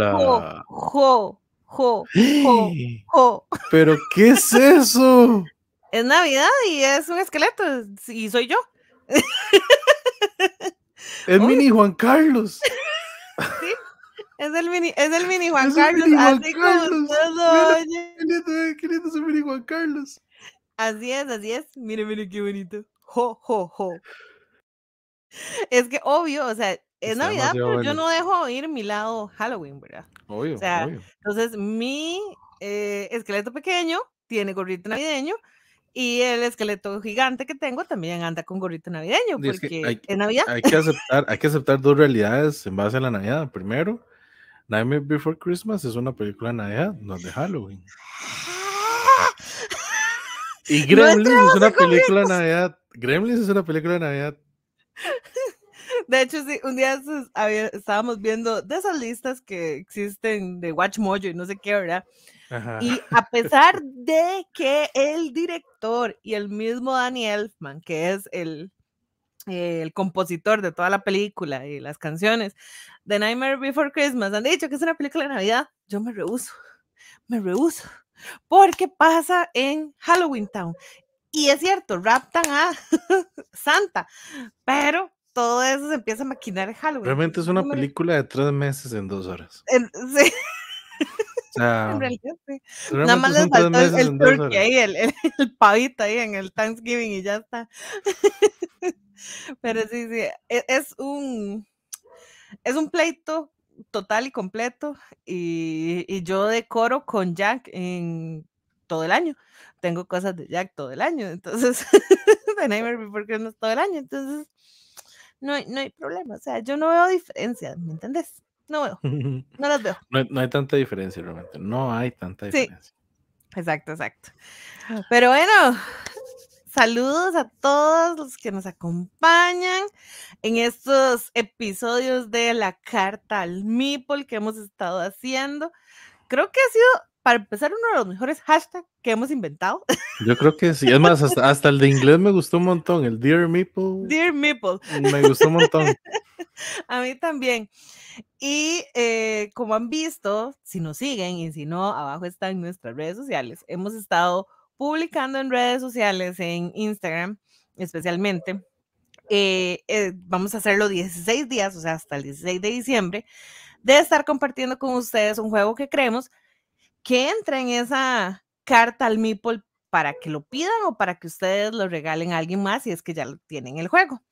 Jo, jo, jo, jo, ¿Pero qué es eso? Es Navidad y es un esqueleto y soy yo. Es mini Juan Carlos. Sí, es el mini, es el mini Juan Carlos. así es el mini Juan Carlos. Así es, así es. Mire, mire qué bonito. Jo, jo, jo. Es que obvio, o sea, es Navidad, pero yo no dejo ir mi lado Halloween, ¿verdad? Obvio. entonces mi eh, esqueleto pequeño tiene gorrito navideño y el esqueleto gigante que tengo también anda con gorrito navideño porque es, Navidad. Hay que, aceptar, hay que aceptar dos realidades en base a la Navidad. Primero, Nightmare Before Christmas es una película de Navidad, no de Halloween. y Gremlins es una película de Navidad. Gremlins es una película de Navidad. De hecho, sí, un día estábamos viendo de esas listas que existen de Watch Mojo y no sé qué, ¿verdad? Y a pesar de que el director y el mismo Danny Elfman, que es el, el compositor de toda la película y las canciones, The Nightmare Before Christmas, han dicho que es una película de Navidad, yo me rehuso, me rehuso, porque pasa en Halloween Town. Y es cierto, raptan a Santa, pero todo eso se empieza a maquinar en Halloween. Realmente es una película de tres meses en dos horas. sí. en realidad, sí. Nada más le faltó el, turkey ahí, el, el, pavito ahí en el Thanksgiving y ya está. Pero sí, sí, e, es, un es un pleito total y completo y, y yo decoro con Jack en todo el año. Tengo cosas de Jack todo el año, entonces de Nightmare no es todo el año, entonces no hay, problema. O sea, yo no veo diferencias, ¿me entendés? No veo, no las veo. No, no hay tanta diferencia realmente, no hay tanta diferencia. Sí. Exacto, exacto. Pero bueno, saludos a todos los que nos acompañan en estos episodios de la carta al Mipol que hemos estado haciendo. Creo que ha sido para empezar, uno de los mejores hashtags que hemos inventado. Yo creo que sí. Es más, hasta, el de inglés me gustó un montón. El Dear Meeple. Dear Meeple. Me gustó un montón. A mí también. Y eh, como han visto, si nos siguen y si no, abajo están nuestras redes sociales. Hemos estado publicando en redes sociales, en Instagram especialmente. Eh, eh, vamos a hacerlo 16 días, o sea, hasta el 16 de diciembre, de estar compartiendo con ustedes un juego que creemos que entra en esa carta al Meeple para que lo pidan o para que ustedes lo regalen a alguien más si es que ya lo tienen el juego.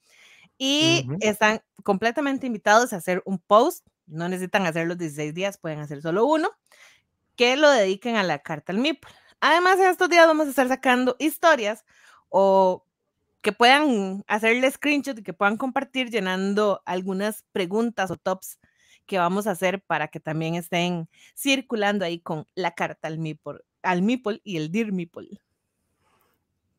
Y están completamente invitados a hacer un post, no necesitan hacer los 16 días, pueden hacer solo uno, que lo dediquen a la carta al Meeple. Además, en estos días vamos a estar sacando historias o que puedan hacerle screenshot y que puedan compartir llenando algunas preguntas o tops que vamos a hacer para que también estén circulando ahí con la carta al Mipol, al y el Dear Mipol.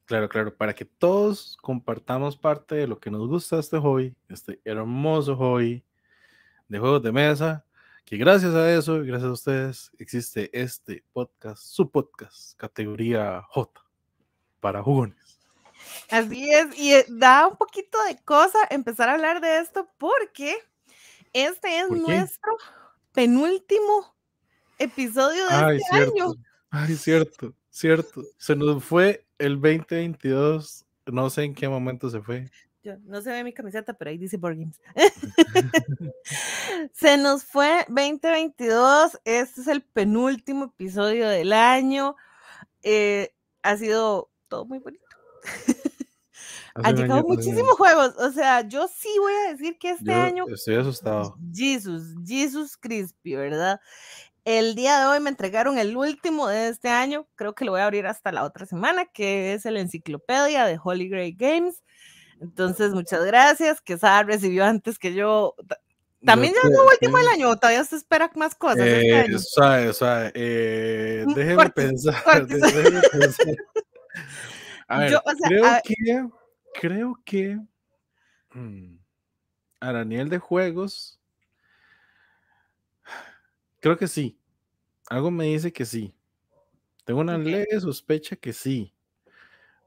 Claro, claro, para que todos compartamos parte de lo que nos gusta este hobby, este hermoso hobby de juegos de mesa, que gracias a eso, gracias a ustedes, existe este podcast, su podcast, categoría J, para jugones. Así es, y eh, da un poquito de cosa empezar a hablar de esto porque este es nuestro penúltimo episodio de este año. Ay, cierto, cierto. Se nos fue el 2022. No sé en qué momento se fue. no se ve mi camiseta, pero ahí dice Borgins. se nos fue 2022. Este es el penúltimo episodio del año. Eh, ha sido todo muy bonito. Han llegado muchísimos juegos. O sea, yo sí voy a decir que este año. Estoy asustado. Jesus, Jesus Crispy, ¿verdad? El día de hoy me entregaron el último de este año. Creo que lo voy a abrir hasta la otra semana, que es el Enciclopedia de Holy Grail Games. Entonces, muchas gracias. Que Sara recibió antes que yo. También ya es el último del año, todavía se espera más cosas. Este eh, este o sea, eh, mm, déjeme pensar. pensar. A ver, yo, o sea, creo que creo que mm. a nivel de Juegos, creo que sí. Algo me dice que sí. Tengo una leve sospecha que sí.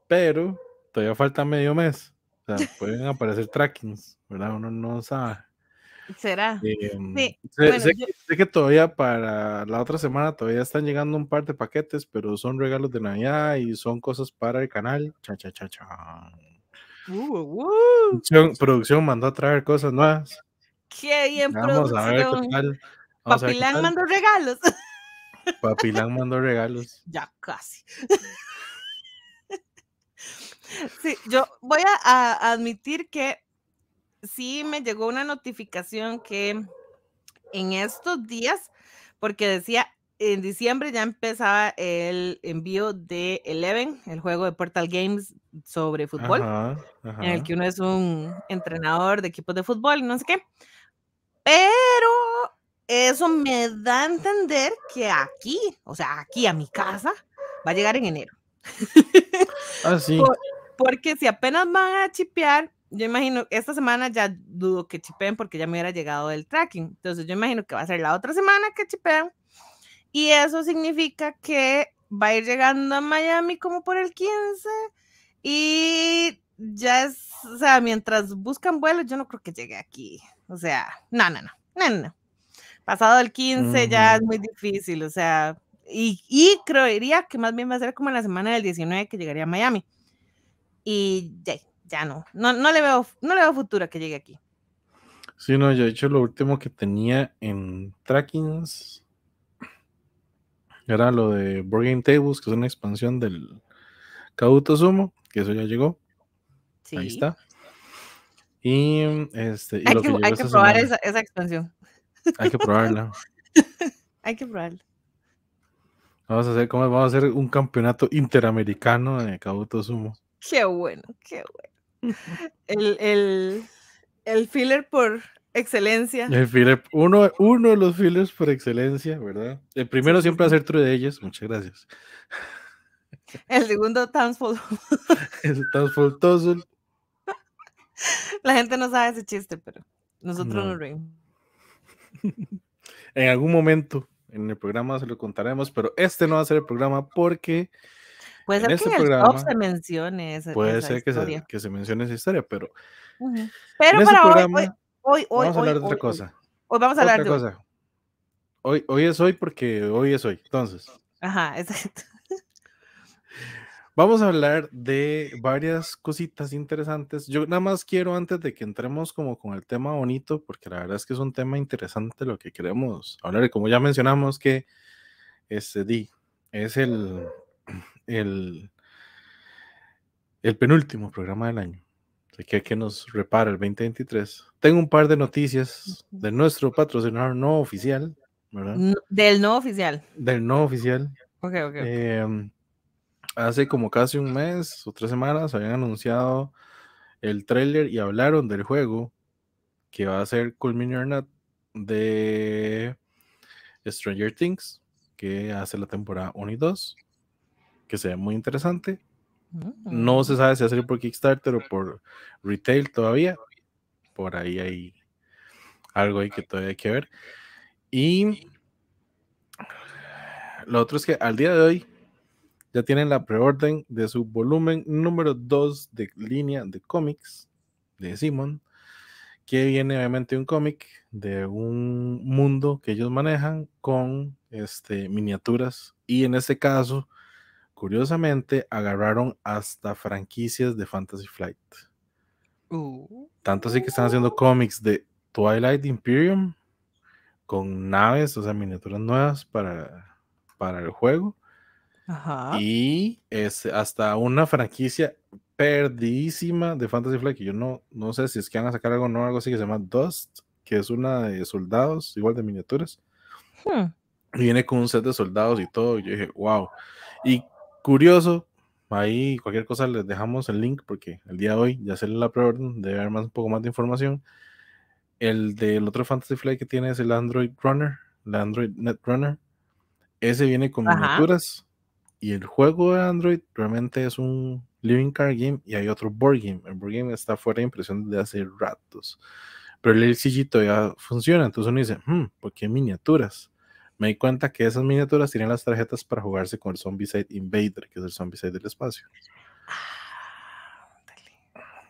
Pero todavía falta medio mes. O sea, pueden aparecer trackings, ¿verdad? Uno no sabe. ¿Será? Em, sé, que, todavía para la otra semana todavía están llegando un par de paquetes, pero son regalos de Navidad y son cosas para el canal. Cha, cha, cha, cha. Uh, uh, uh. Producción, mandó a traer cosas nuevas. Qué bien, Vamos A ver Papilán mandó regalos. Papilán mandó regalos. Ya casi. Sí, yo voy a, admitir que sí me llegó una notificación que en estos días, porque decía en diciembre ya empezaba el envío de Eleven, el juego de Portal Games sobre fútbol, en el que uno es un entrenador de equipos de fútbol y no sé qué. Pero eso me da a entender que aquí, o sea, aquí a mi casa, va a llegar en enero. Así. Ah, porque si apenas van a chipear, yo imagino, esta semana ya dudo que chipeen porque ya me hubiera llegado el tracking. Entonces yo imagino que va a ser la otra semana que chipean y eso significa que va a ir llegando a Miami como por el 15 y ya es, o sea, mientras buscan vuelos, yo no creo que llegue aquí. O sea, no, no, no, no, no. Pasado el 15 ya es muy difícil, o sea, y, y creería que más bien va a ser como en la semana del 19 que llegaría a Miami. Y ya, ya no, no, no le veo, no le veo futuro que llegue aquí. Sí, no, yo he hecho lo último que tenía en trackings era lo de Board Tables, que es una expansión del Kabuto Sumo, que eso ya llegó. Sí. Ahí está. Y este. hay, que, hay que, probar esa, esa, expansión. Hay que probarla. hay que probarla. Vamos a hacer, ¿cómo? Vamos a hacer un campeonato interamericano de Kabuto Sumo. Qué bueno, qué bueno. El, el, el filler por excelencia. El uno, de los fillers por excelencia, ¿verdad? El primero siempre ser True de ellos. muchas gracias. El segundo, Transfold. El La gente no sabe ese chiste, pero nosotros no. nos reímos. En algún momento en el programa se lo contaremos, pero este no va a ser el programa porque. Puede ser este que en el se mencione esa, Puede ser Que, se, mencione esa historia, pero. Pero para Hoy, hoy, vamos hoy, a hablar de otra cosa. Hoy, vamos a hablar de otra cosa. Hoy, hoy es hoy porque hoy es hoy, entonces. Ajá, exacto. Vamos a hablar de varias cositas interesantes. Yo nada más quiero antes de que entremos como con el tema bonito, porque la verdad es que es un tema interesante lo que queremos hablar. Y como ya mencionamos que este di es el, el, el penúltimo programa del año que que nos repara el 2023. Tengo un par de noticias de nuestro patrocinador no oficial, ¿verdad? del no oficial. Del no oficial. Ok, okay. Em, hace como casi un mes o tres semanas habían anunciado el tráiler y hablaron del juego que va a ser culminar de Stranger Things, que hace la temporada 1 y 2, que se ve muy interesante. No se sabe si hacer por Kickstarter o por retail todavía. Por ahí hay algo ahí que todavía hay que ver. Y lo otro es que al día de hoy ya tienen la preorden de su volumen número 2 de línea de cómics de Simon, que viene obviamente un cómic de un mundo que ellos manejan con este, miniaturas y en este caso Curiosamente, agarraron hasta franquicias de Fantasy Flight. Uh. Tanto así que están haciendo cómics de Twilight Imperium con naves, o sea, miniaturas nuevas para, para el juego. Y es hasta una franquicia perdidísima de Fantasy Flight, que yo no, no sé si es que van a sacar algo nuevo, algo así que se llama Dust, que es una de soldados, igual de miniaturas. Hmm. viene con un set de soldados y todo. Y yo dije, wow. Y curioso, ahí cualquier cosa les dejamos el link porque el día de hoy ya se la prueba debe haber más, un poco más de información. El del otro Fantasy Flight que tiene es el Android Runner, el Android Net Runner. Ese viene con miniaturas y el juego de Android realmente es un Living Card Game y hay otro Board Game. El Board Game está fuera de impresión de hace ratos, pero el LCG ya funciona. Entonces uno dice, hmm, ¿por qué miniaturas? me di cuenta que esas miniaturas tienen las tarjetas para jugarse con el zombieside Invader, que es el zombieside del espacio.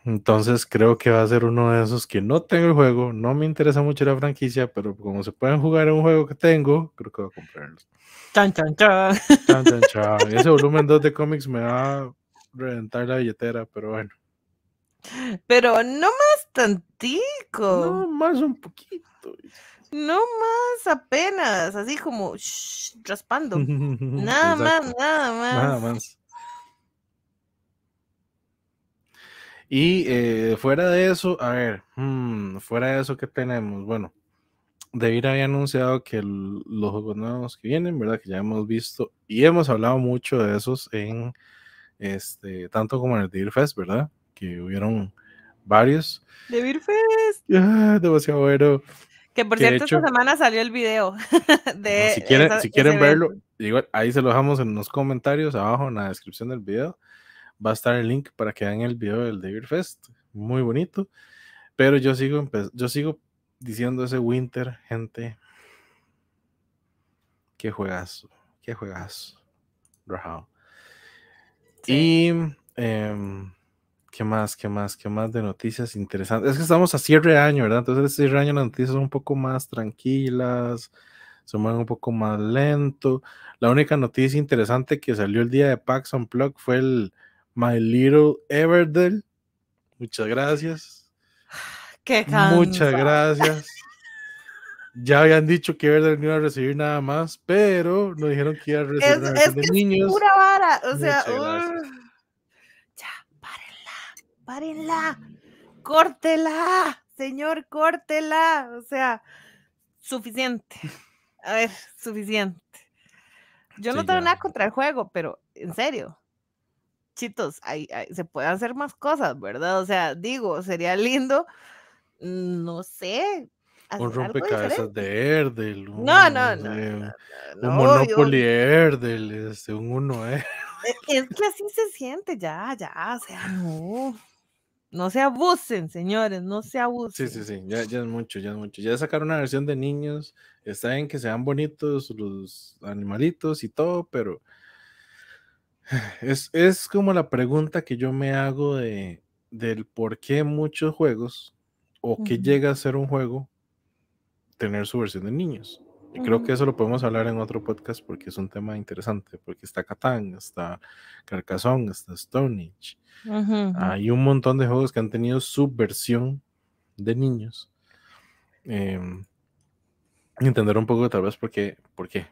Entonces creo que va a ser uno de esos que no tengo el juego, no me interesa mucho la franquicia, pero como se pueden jugar en un juego que tengo, creo que voy a comprarlos. Chan, chan, chan. Ese volumen 2 de cómics me va a reventar la billetera, pero bueno. Pero no más tantico. No, más un poquito. No más, apenas, así como raspando. nada más, nada más. Nada más. Y eh, fuera de eso, a ver, mm, fuera de eso, que tenemos? Bueno, David había anunciado que los juegos nuevos que vienen, ¿verdad? Que ya hemos visto y hemos hablado mucho de esos en este, tanto como en el Deer Fest, ¿verdad? Que hubieron varios. ¡De Fest! Ah, demasiado bueno. Que por cierto, esta semana salió el video. De si quieren, si quieren verlo, digo ahí se lo dejamos en los comentarios, abajo en la descripción del video. Va a estar el link para que vean el video del David Fest. Muy bonito. Pero yo sigo, yo sigo diciendo ese Winter, gente. Qué juegazo, qué juegazo. Rahal. Y em, ¿Qué más? ¿Qué más? ¿Qué más de noticias interesantes? Es que estamos a cierre de año, ¿verdad? Entonces, este cierre de año las noticias son un poco más tranquilas, se un poco más lento. La única noticia interesante que salió el día de Pax on Plug fue el My Little Everdell. Muchas gracias. Qué cansa. Muchas gracias. ya habían dicho que Everdell no iba a recibir nada más, pero nos dijeron que iba a recibir es de niños. Es vara, o sea, párenla, córtela, señor, córtela. O sea, suficiente. A ver, suficiente. Yo no tengo nada contra el juego, pero en serio, chitos, se pueden hacer más cosas, ¿verdad? O sea, digo, sería lindo, no sé. Un rompecabezas de Erdel. Eh, no, no, no, Un Monopoly Erdel, este, un uno, ¿eh? Es que así se siente, ya, ya, o sea, no. No se abusen, señores, no se abusen. Sí, sí, sí, ya, es mucho, ya es mucho. Ya sacaron una versión de niños, está bien que sean bonitos los animalitos y todo, pero es, como la pregunta que yo me hago de, del por qué muchos juegos o que llega a ser un juego tener su versión de niños. Y creo que eso lo podemos hablar en otro podcast porque es un tema interesante, porque está Catán, está Carcassonne, está Stonehenge. Hay un montón de juegos que han tenido su versión de niños. Em, entender un poco tal vez por qué, por qué,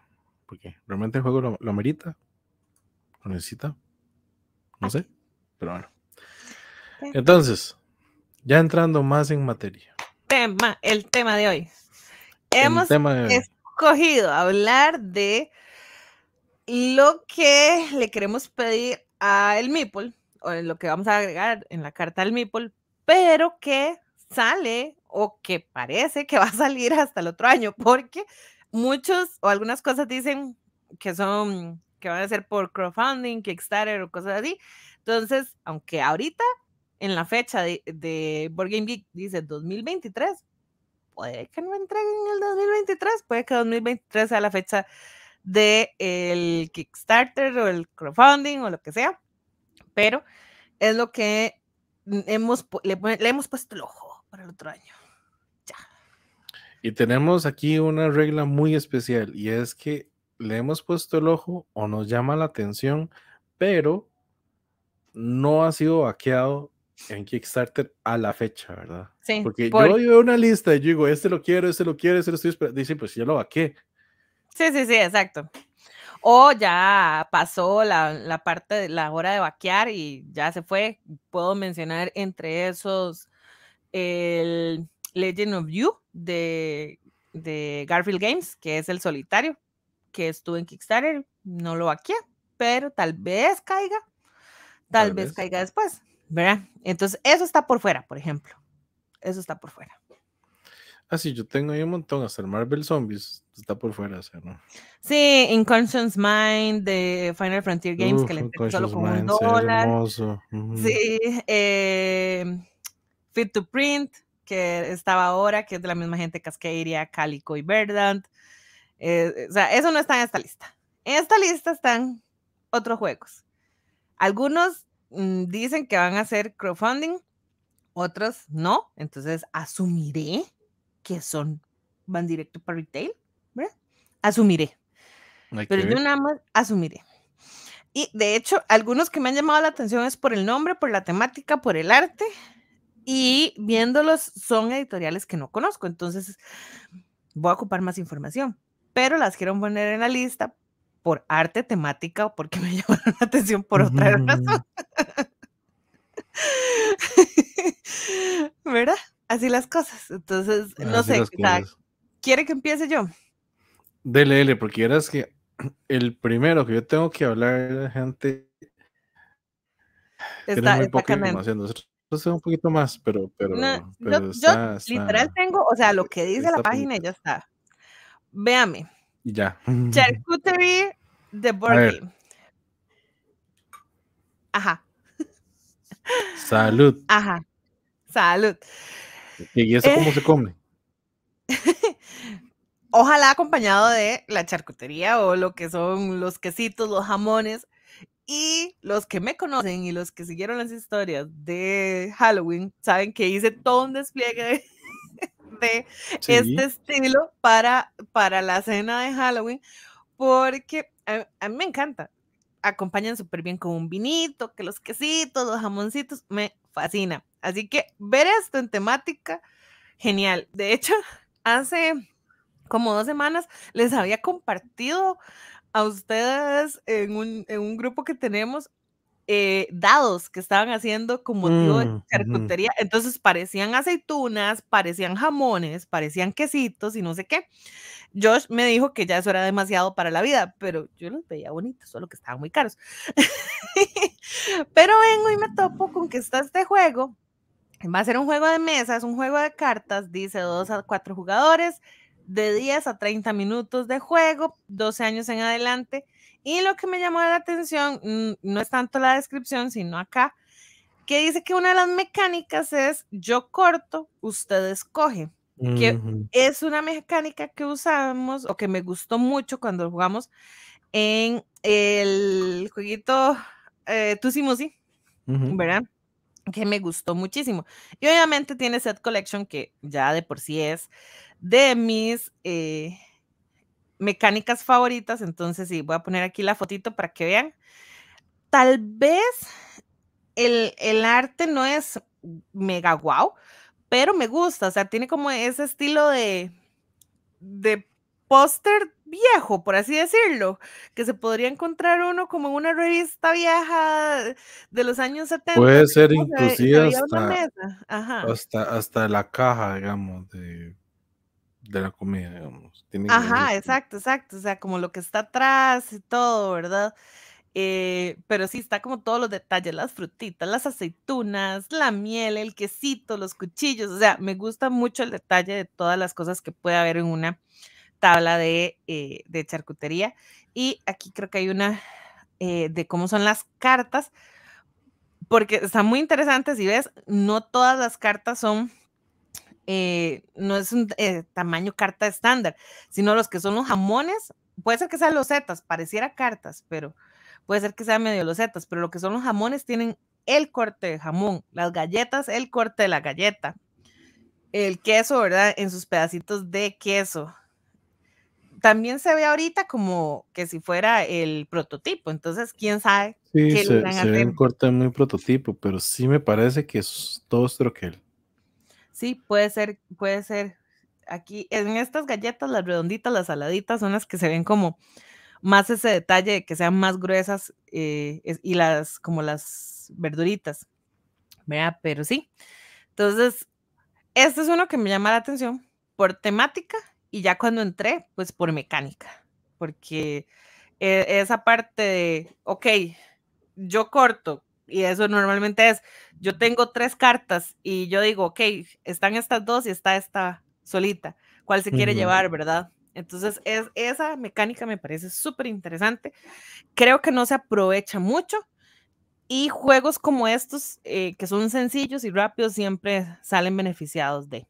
por ¿Realmente el juego lo, lo merita? ¿Lo necesita? No sé, pero bueno. Entonces, ya entrando más en materia. Tema, el tema de hoy. El tema de hoy cogido hablar de lo que le queremos pedir a el Meeple, o lo que vamos a agregar en la carta al Mipol, pero que sale o que parece que va a salir hasta el otro año, porque muchos o algunas cosas dicen que son que van a ser por crowdfunding, Kickstarter o cosas así. Entonces, aunque ahorita en la fecha de, Board Game Geek dice 2023, puede que no entreguen en el 2023, puede que 2023 sea la fecha del el Kickstarter o el crowdfunding o lo que sea, pero es lo que hemos, le, hemos puesto el ojo para el otro año. Ya. Y tenemos aquí una regla muy especial y es que le hemos puesto el ojo o nos llama la atención, pero no ha sido vaqueado en Kickstarter a la fecha, ¿verdad? Sí. Porque yo veo una lista y digo, este lo quiero, este lo quiero, este lo estoy esperando. Dicen, pues ya lo vaqué. Sí, sí, sí, exacto. O ya pasó la, la parte de la hora de vaquear y ya se fue. Puedo mencionar entre esos el Legend of You de, Garfield Games, que es el solitario, que estuvo en Kickstarter. No lo vaqueé, pero tal vez caiga. Tal, vez caiga después. ¿verdad? Entonces, eso está por fuera, por ejemplo. Eso está por fuera. Ah, sí, yo tengo ahí un montón, hasta el Marvel Zombies está por fuera, o ¿no? Sí, Inconscious Mind de Final Frontier Games, que le solo como un dólar. Sí, em, Fit to Print, que estaba ahora, que es de la misma gente Cascadia, Calico y Verdant. Eh, o sea, eso no está en esta lista. En esta lista están otros juegos. Algunos Mm, dicen que van a hacer crowdfunding, otros no. Entonces asumiré que son, van directo para retail, ¿verdad? Asumiré. Pero yo nada más asumiré. Y de hecho, algunos que me han llamado la atención es por el nombre, por la temática, por el arte. Y viéndolos son editoriales que no conozco. Entonces voy a ocupar más información. Pero las quiero poner en la lista por arte temática o porque me llamaron la atención por otra razón. ¿Verdad? Así las cosas. Entonces, no sé, ¿quiere que empiece yo? Dele, dele, porque que el primero que yo tengo que hablar, gente, está, muy poca información. Nosotros un poquito más, pero... pero, yo, literal tengo, o sea, lo que dice la página ya está. Véame, ya. Charcuterie de board Ajá. Salud. Ajá. Salud. ¿Y eso eh. cómo se come? Ojalá acompañado de la charcutería o lo que son los quesitos, los jamones. Y los que me conocen y los que siguieron las historias de Halloween saben que hice todo un despliegue de este estilo para, para la cena de Halloween, porque a, mí me encanta. Acompañan súper bien con un vinito, que los quesitos, los jamoncitos, me fascina. Así que ver esto en temática, genial. De hecho, hace como dos semanas les había compartido a ustedes en un, en un grupo que tenemos eh, dados que estaban haciendo como motivo mm, Entonces parecían aceitunas, parecían jamones, parecían quesitos y no sé qué. Josh me dijo que ya eso era demasiado para la vida, pero yo los veía bonitos, solo que estaban muy caros. pero vengo y me topo con que está este juego. Va a ser un juego de mesa, un juego de cartas, dice dos a cuatro jugadores, de 10 a 30 minutos de juego, 12 años en adelante y lo que me llamó la atención no es tanto la descripción, sino acá, que dice que una de las mecánicas es yo corto, usted escoge. Que es una mecánica que usamos o que me gustó mucho cuando jugamos en el jueguito eh, Tusimusi, ¿verdad? Que me gustó muchísimo. Y obviamente tiene Set Collection, que ya de por sí es de mis. Eh, mecánicas favoritas, entonces sí, voy a poner aquí la fotito para que vean. Tal vez el, el arte no es mega guau, pero me gusta, o sea, tiene como ese estilo de, de póster viejo, por así decirlo, que se podría encontrar uno como una revista vieja de los años 70. Puede ser eh, inclusive hasta, hasta, la caja, digamos, de de la comida, digamos. Ajá, este exacto, exacto. O sea, como lo que está atrás y todo, ¿verdad? Eh, pero sí, está como todos los detalles, las frutitas, las aceitunas, la miel, el quesito, los cuchillos. O sea, me gusta mucho el detalle de todas las cosas que puede haber en una tabla de, eh, charcutería. Y aquí creo que hay una eh, de cómo son las cartas, porque está muy interesante, si ves, no todas las cartas son eh, no es un eh, tamaño carta estándar, sino los que son los jamones, puede ser que sean losetas, pareciera cartas, pero puede ser que sean medio losetas, pero lo que son los jamones tienen el corte de jamón, las galletas, el corte de la galleta, el queso, ¿verdad? En sus pedacitos de queso. También se ve ahorita como que si fuera el prototipo, entonces quién sabe. Sí, qué se, un corte muy prototipo, pero sí me parece que es todo troquel. Sí, puede ser, puede ser. Aquí, en estas galletas, las redonditas, las saladitas, son las que se ven como más ese detalle de que sean más gruesas eh, y las, como las verduritas. Vea, pero sí. Entonces, este es uno que me llama la atención por temática y ya cuando entré, pues por mecánica, porque eh, esa parte de, ok, yo corto y eso normalmente es, yo tengo tres cartas y yo digo, ok, están estas dos y está esta solita, cuál se quiere llevar, ¿verdad? Entonces, es, esa mecánica me parece súper interesante. Creo que no se aprovecha mucho y juegos como estos, eh, que son sencillos y rápidos, siempre salen beneficiados de.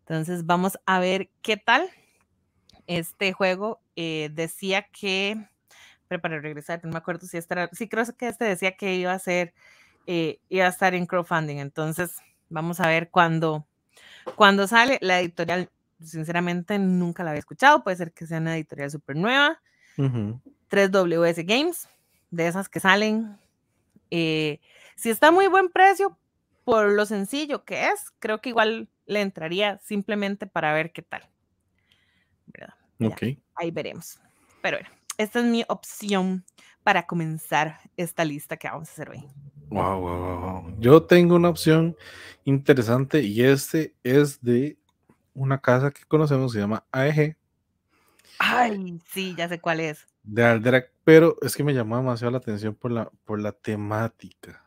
Entonces, vamos a ver qué tal. Este juego eh, decía que para regresar, no me acuerdo si estará, si creo que este decía que iba a ser, eh, iba a estar en crowdfunding, entonces vamos a ver cuándo, cuando sale la editorial, sinceramente nunca la había escuchado, puede ser que sea una editorial súper nueva, 3WS Games, de esas que salen, eh, si está muy buen precio, por lo sencillo que es, creo que igual le entraría simplemente para ver qué tal. ¿Verdad? okay. Ahí veremos. Pero bueno. Esta es mi opción para comenzar esta lista que vamos a hacer hoy. Wow, wow, wow. Yo tengo una opción interesante y este es de una casa que conocemos, se llama AEG. Ay, sí, ya sé cuál es. De Alderac, pero es que me llamó demasiado la atención por la, por la temática.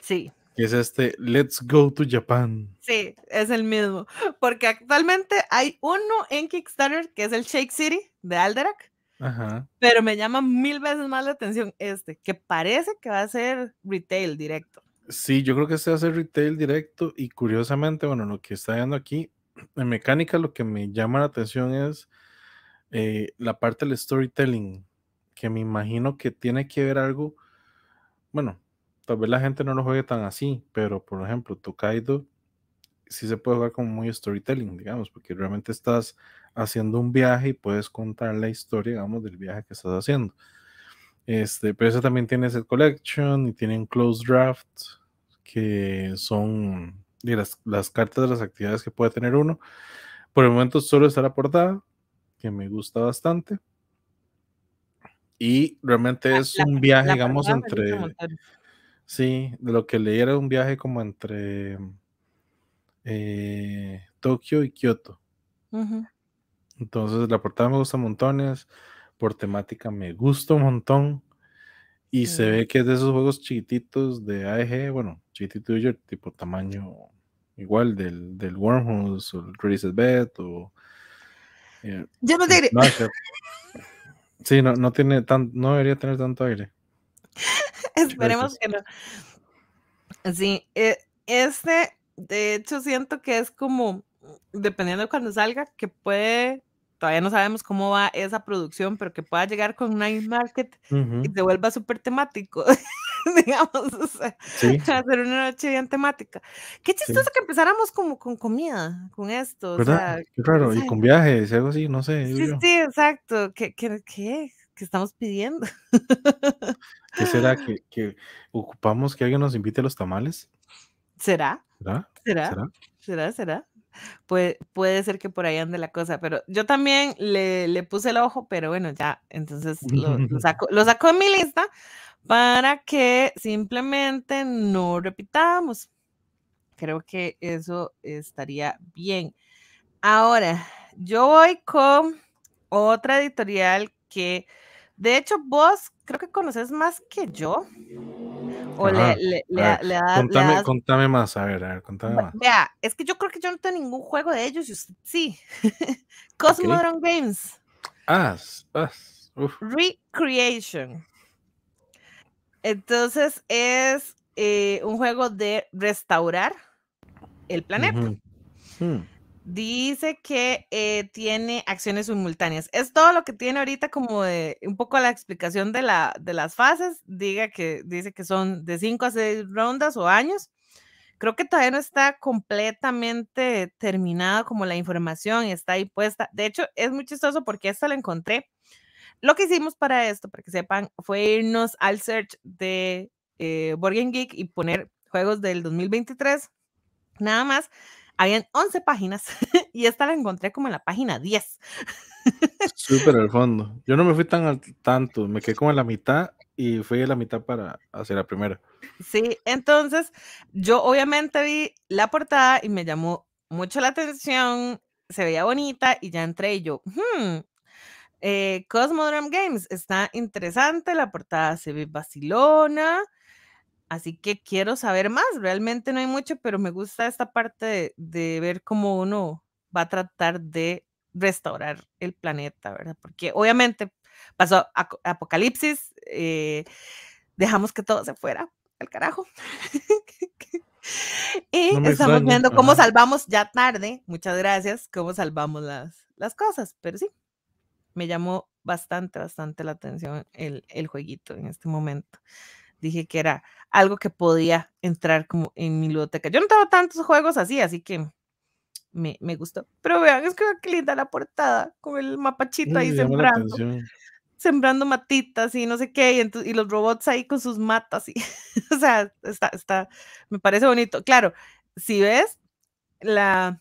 Sí. Que es este Let's Go to Japan. Sí, es el mismo. Porque actualmente hay uno en Kickstarter que es el Shake City de Alderac pero me llama mil veces más la atención este, que parece que va a ser retail directo. Sí, yo creo que se este va a ser retail directo y curiosamente, bueno, lo que está viendo aquí, en mecánica lo que me llama la atención es eh, la parte del storytelling, que me imagino que tiene que ver algo, bueno, tal vez la gente no lo juegue tan así, pero por ejemplo, Tokaido sí se puede jugar como muy storytelling, digamos, porque realmente estás haciendo un viaje y puedes contar la historia, digamos, del viaje que estás haciendo. Este, pero eso también tiene el collection y tienen close draft, que son las, cartas de las actividades que puede tener uno. Por el momento solo está la portada, que me gusta bastante. Y realmente es un viaje, digamos, entre... Sí, de lo que leí era un viaje como entre eh, Tokio y Kioto. Entonces, la portada me gusta montones, por temática me gusta un montón. Y se ve que es de esos juegos chiquititos de AEG, bueno, chiquitito yo, tipo tamaño igual del, del Wormholes o el Bed o. Eh, yo no diré. Sí, no, tiene tan, no debería tener tanto aire. Esperemos que no. Sí, eh, este, de hecho, siento que es como dependiendo de cuando salga, que puede, todavía no sabemos cómo va esa producción, pero que pueda llegar con Night Market y se vuelva súper temático. digamos, o sea, hacer una noche bien temática. Qué chistoso que empezáramos como con comida, con esto. Qué raro, y con viajes, algo así, no sé. Sí, sí, exacto. ¿Qué, qué, estamos pidiendo? ¿Qué será? ¿Que, ¿Que, ocupamos que alguien nos invite a los tamales? ¿Será? ¿Será? ¿Será? ¿Será? ¿Será? Puede, puede ser que por ahí ande la cosa, pero yo también le, puse el ojo, pero bueno, ya, entonces lo, saco, lo saco en mi lista para que simplemente no repitamos. Creo que eso estaría bien. Ahora, yo voy con otra editorial que, de hecho, vos creo que conoces más que yo contame, más, a ver, a ver, contame más. es que yo creo que yo no tengo ningún juego de ellos, sí. Cosmodron Games. Ah, Recreation. Entonces es eh, un juego de restaurar el planeta. Dice que eh, tiene acciones simultáneas. Es todo lo que tiene ahorita como de un poco la explicación de, la, de las fases. Diga que dice que son de cinco a seis rondas o años. Creo que todavía no está completamente terminada como la información, está ahí puesta. De hecho, es muy chistoso porque esta la encontré. Lo que hicimos para esto, para que sepan, fue irnos al search de eh, Borgen Geek y poner juegos del 2023. Nada más habían 11 páginas y esta la encontré como en la página 10. Súper al fondo. Yo no me fui tan al tanto, me quedé como en la mitad y fui a la mitad para hacer la primera. Sí, entonces yo obviamente vi la portada y me llamó mucho la atención, se veía bonita y ya entré y yo, hmm, eh, Cosmodrome Games, está interesante, la portada se ve vacilona, Así que quiero saber más, realmente no hay mucho, pero me gusta esta parte de, ver cómo uno va a tratar de restaurar el planeta, ¿verdad? Porque obviamente pasó apocalipsis, eh, dejamos que todo se fuera al carajo. y estamos viendo cómo salvamos ya tarde, muchas gracias, cómo salvamos las, las cosas, pero sí, me llamó bastante, bastante la atención el, el jueguito en este momento dije que era algo que podía entrar como en mi biblioteca. Yo no tengo tantos juegos así, así que me, me gustó. Pero vean, es que qué linda la portada, con el mapachito ahí sembrando, sembrando matitas y no sé qué, y, los robots ahí con sus matas. Y, o sea, está, está, me parece bonito. Claro, si ves, la,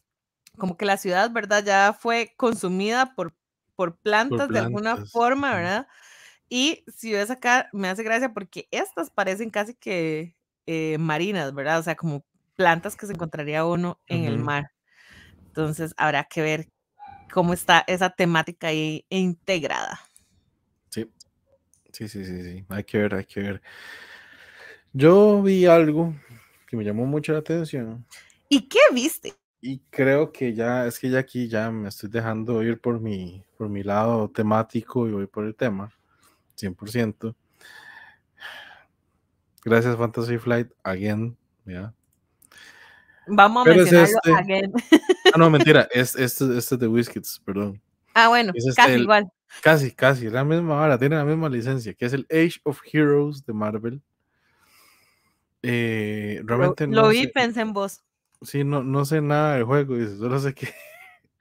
como que la ciudad, ¿verdad? Ya fue consumida por, por plantas, de alguna forma, ¿verdad? Y si ves acá, me hace gracia porque estas parecen casi que eh, marinas, ¿verdad? O sea, como plantas que se encontraría uno en el mar. Entonces, habrá que ver cómo está esa temática ahí integrada. Sí, sí, sí, sí, sí. Hay que ver, hay que ver. Yo vi algo que me llamó mucho la atención. ¿Y qué viste? Y creo que ya, es que ya aquí ya me estoy dejando ir por mi, por mi lado temático y voy por el tema. 100%. Gracias, Fantasy Flight, again. Vamos a mencionarlo este again. Ah, no, mentira, este, este, es de Whiskets, perdón. Ah, bueno, este casi igual. Casi, casi, la misma hora tiene la misma licencia, que es el Age of Heroes de Marvel. Eh, realmente lo, no vi, pensé en vos. Sí, no, no sé nada del juego, solo sé que,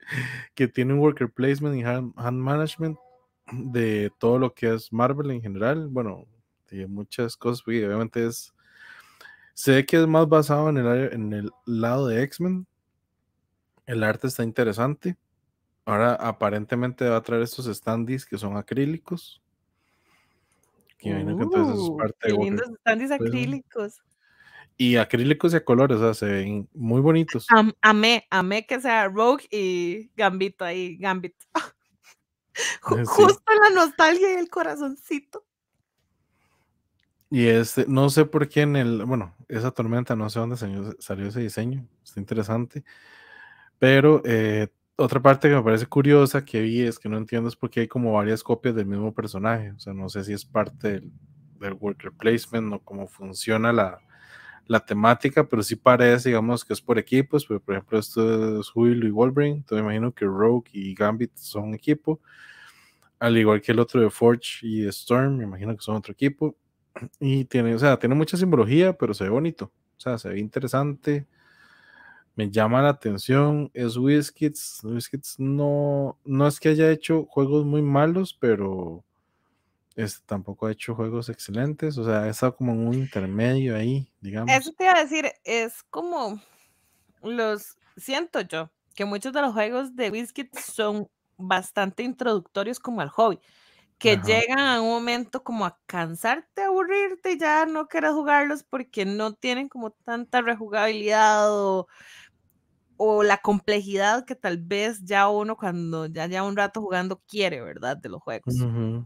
que tiene un worker placement y hand management de todo lo que es Marvel en general, bueno, de muchas cosas, obviamente es, sé que es más basado en el, en el lado de X-Men, el arte está interesante, ahora aparentemente va a traer estos standees que son acrílicos, que acrílicos y acrílicos y a colores, o sea, se ven muy bonitos. amé, amé que sea Rogue y Gambito ahí, Gambito Eh, justo la nostalgia y el corazoncito. Y este, no sé por qué en el, bueno, esa tormenta, no sé dónde salió, ese diseño, está interesante. Pero eh, otra parte que me parece curiosa que vi es que no entiendo es por qué hay como varias copias del mismo personaje. O sea, no sé si es parte del, work replacement o cómo funciona la, la temática, pero sí parece, digamos, que es por equipos, por ejemplo, esto es Will y Wolverine, entonces me imagino que Rogue y Gambit son equipo, al igual que el otro de Forge y Storm, me imagino que son otro equipo, y tiene, o sea, tiene mucha simbología, pero se ve bonito, o sea, se ve interesante, me llama la atención, es Whiskits, Whiskits no, no es que haya hecho juegos muy malos, pero este, tampoco ha hecho juegos excelentes, o sea, ha estado como en un intermedio ahí, digamos. Eso te iba a decir, es como los, siento yo, que muchos de los juegos de Biscuit son bastante introductorios como al hobby, que llegan a un momento como a cansarte, aburrirte, y ya no quieres jugarlos porque no tienen como tanta rejugabilidad o o la complejidad que tal vez ya uno cuando ya ya un rato jugando quiere, ¿verdad? De los juegos.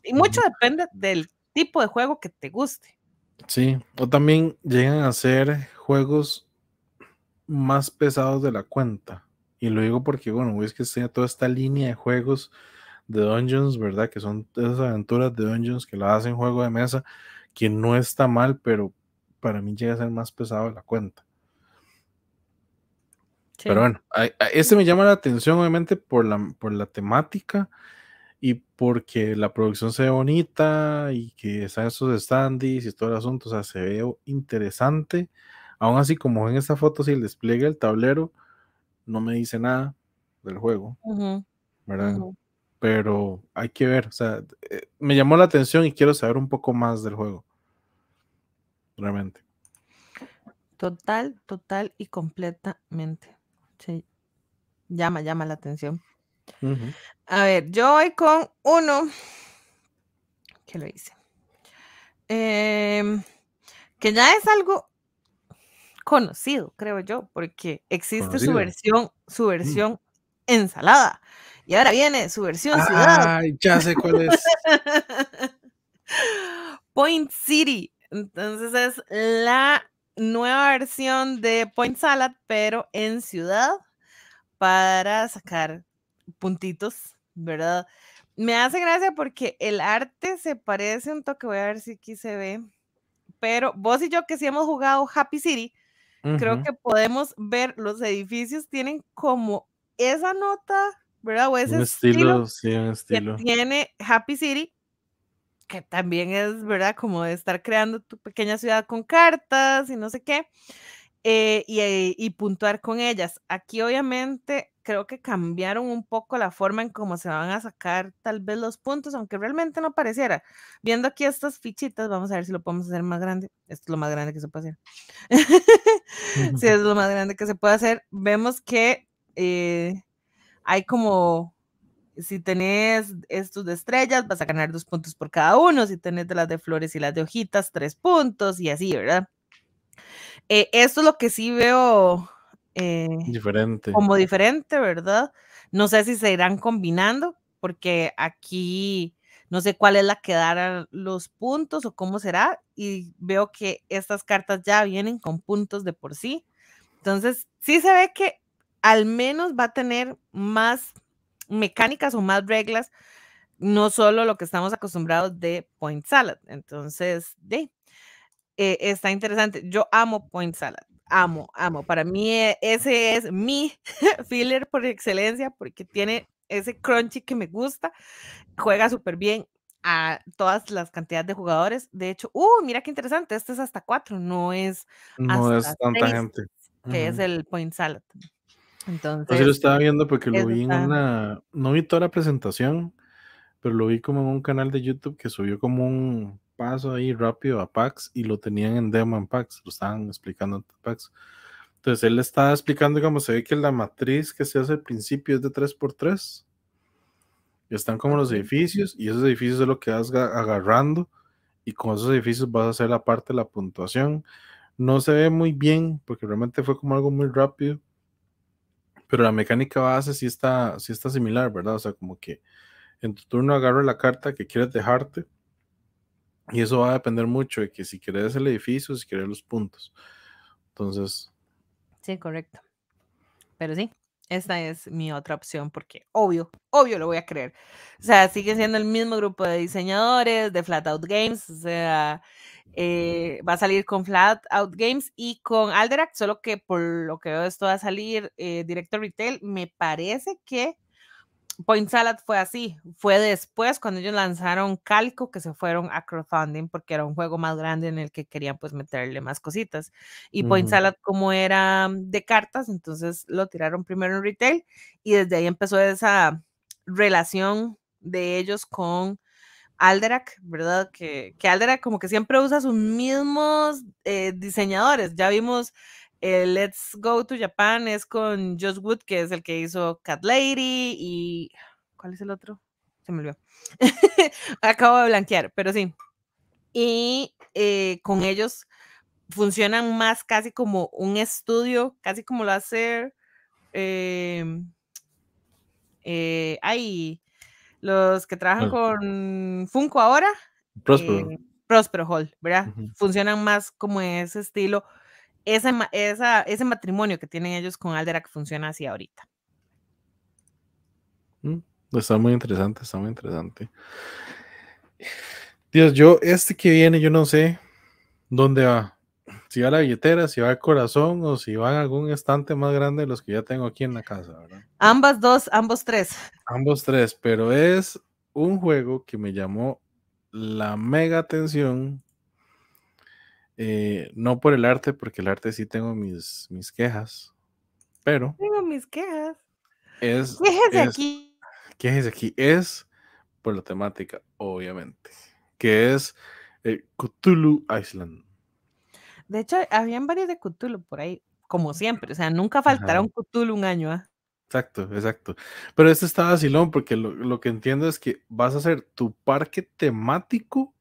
y mucho depende del tipo de juego que te guste. Sí, o también llegan a ser juegos más pesados de la cuenta. Y lo digo porque, bueno, es que sea toda esta línea de juegos de Dungeons, ¿verdad? Que son esas aventuras de Dungeons que la hacen juego de mesa, que no está mal, pero para mí llega a ser más pesado de la cuenta. Pero bueno, este me llama la atención obviamente por la, por la temática y porque la producción se ve bonita y que están esos standees y todo el asunto, o sea, se ve interesante. Aún así, como en esta foto, si el despliegue el tablero no me dice nada del juego, ¿verdad? Pero hay que ver, o sea, eh, me llamó la atención y quiero saber un poco más del juego. Realmente. Total, total y completamente. Llama, llama la atención. A ver, yo voy con uno que lo hice. Em, que ya es algo conocido, creo yo, porque existe su versión, su mm. versión ensalada. Y ahora viene su versión ya sé cuál es. Point City. Entonces es la nueva versión de Point Salad, pero en ciudad para sacar puntitos, ¿verdad? Me hace gracia porque el arte se parece un toque, voy a ver si aquí se ve, pero vos y yo que sí hemos jugado Happy City, creo que podemos ver los edificios tienen como esa nota, ¿verdad? O ese un estilo, sí, un estilo. tiene Happy City, que también es, ¿verdad? Como de estar creando tu pequeña ciudad con cartas y no sé qué, eh, y, eh, y, puntuar con ellas. Aquí obviamente creo que cambiaron un poco la forma en cómo se van a sacar tal vez los puntos, aunque realmente no pareciera. Viendo aquí estas fichitas, vamos a ver si lo podemos hacer más grande. Esto es lo más grande que se puede hacer. si es lo más grande que se puede hacer, vemos que eh, hay como si tenés estos de estrellas, vas a ganar dos puntos por cada uno. Si tenés de las de flores y las de hojitas, tres puntos y así, ¿verdad? Eh, esto es lo que sí veo eh, diferente. como diferente, ¿verdad? No sé si se irán combinando, porque aquí no sé cuál es la que dará los puntos o cómo será. Y veo que estas cartas ya vienen con puntos de por sí. Entonces, sí se ve que al menos va a tener más mecánicas o más reglas, no solo lo que estamos acostumbrados de Point Salad. Entonces, de, eh, está interesante. Yo amo Point Salad. Amo, amo. Para mí eh, ese es mi filler por excelencia porque tiene ese crunchy que me gusta. Juega súper bien a todas las cantidades de jugadores. De hecho, uh, mira qué interesante. Este es hasta cuatro, no es... tanta gente. Que es el Point Salad. Entonces, lo estaba viendo porque lo vi en una, no vi toda la presentación, pero lo vi como en un canal de YouTube que subió como un paso ahí rápido a PAX y lo tenían en demo en PAX, lo estaban explicando en PAX. Entonces él le estaba explicando cómo se ve que la matriz que se hace al principio es de 3x3. Y están como los edificios y esos edificios es lo que vas agarrando y con esos edificios vas a hacer la parte de la puntuación. No se ve muy bien porque realmente fue como algo muy rápido, pero la mecánica base sí está, sí está similar, ¿verdad? O sea, como que en tu turno agarro la carta que quieres dejarte. Y eso va a depender mucho de que si quieres el edificio, si quieres los puntos. Entonces. Sí, correcto. Pero sí, esta es mi otra opción porque obvio, obvio lo voy a creer. O sea, sigue siendo el mismo grupo de diseñadores, de Flatout Games, o sea, eh, va a salir con Flat Out Games y con Alderac, solo que por lo que veo esto va a salir eh, retail. Me parece que Point Salad fue así, fue después cuando ellos lanzaron Calco que se fueron a crowdfunding porque era un juego más grande en el que querían pues meterle más cositas. Y Point Salad como era mm, de cartas, entonces lo tiraron primero en retail y desde ahí empezó esa relación de ellos con Alderac, ¿verdad? Que, Alderac como que siempre usa sus mismos eh, diseñadores. Ya vimos Let's Go to Japan es con Josh Wood, que es el que hizo Cat Lady y... ¿Cuál es el otro? Se me olvidó. Acabo de blanquear, pero sí. Y eh, con ellos funcionan más casi como un estudio, casi como lo hace... Em, eh, los que trabajan con Funko ahora. Próspero. Eh, Hall, ¿verdad? Funcionan más como ese estilo, ese, ese matrimonio que tienen ellos con Aldera que funciona así ahorita. Mm, está muy interesante, está muy interesante. Dios, yo, este que viene, yo no sé dónde va si va a la billetera, si va al corazón o si va a algún estante más grande de los que ya tengo aquí en la casa, Ambas dos, ambos tres. Ambos tres, pero es un juego que me llamó la mega atención. Eh, no por el arte, porque el arte sí tengo mis, mis quejas, pero. Tengo mis quejas. Es. de es, aquí. aquí. Es por la temática, obviamente, que es eh, Cthulhu Island. De hecho, habían varios de Cthulhu por ahí, como siempre. O sea, nunca faltará un Cthulhu un año. ¿ah? Exacto, exacto. Pero este está vacilón porque lo, que entiendo es que vas a hacer tu parque temático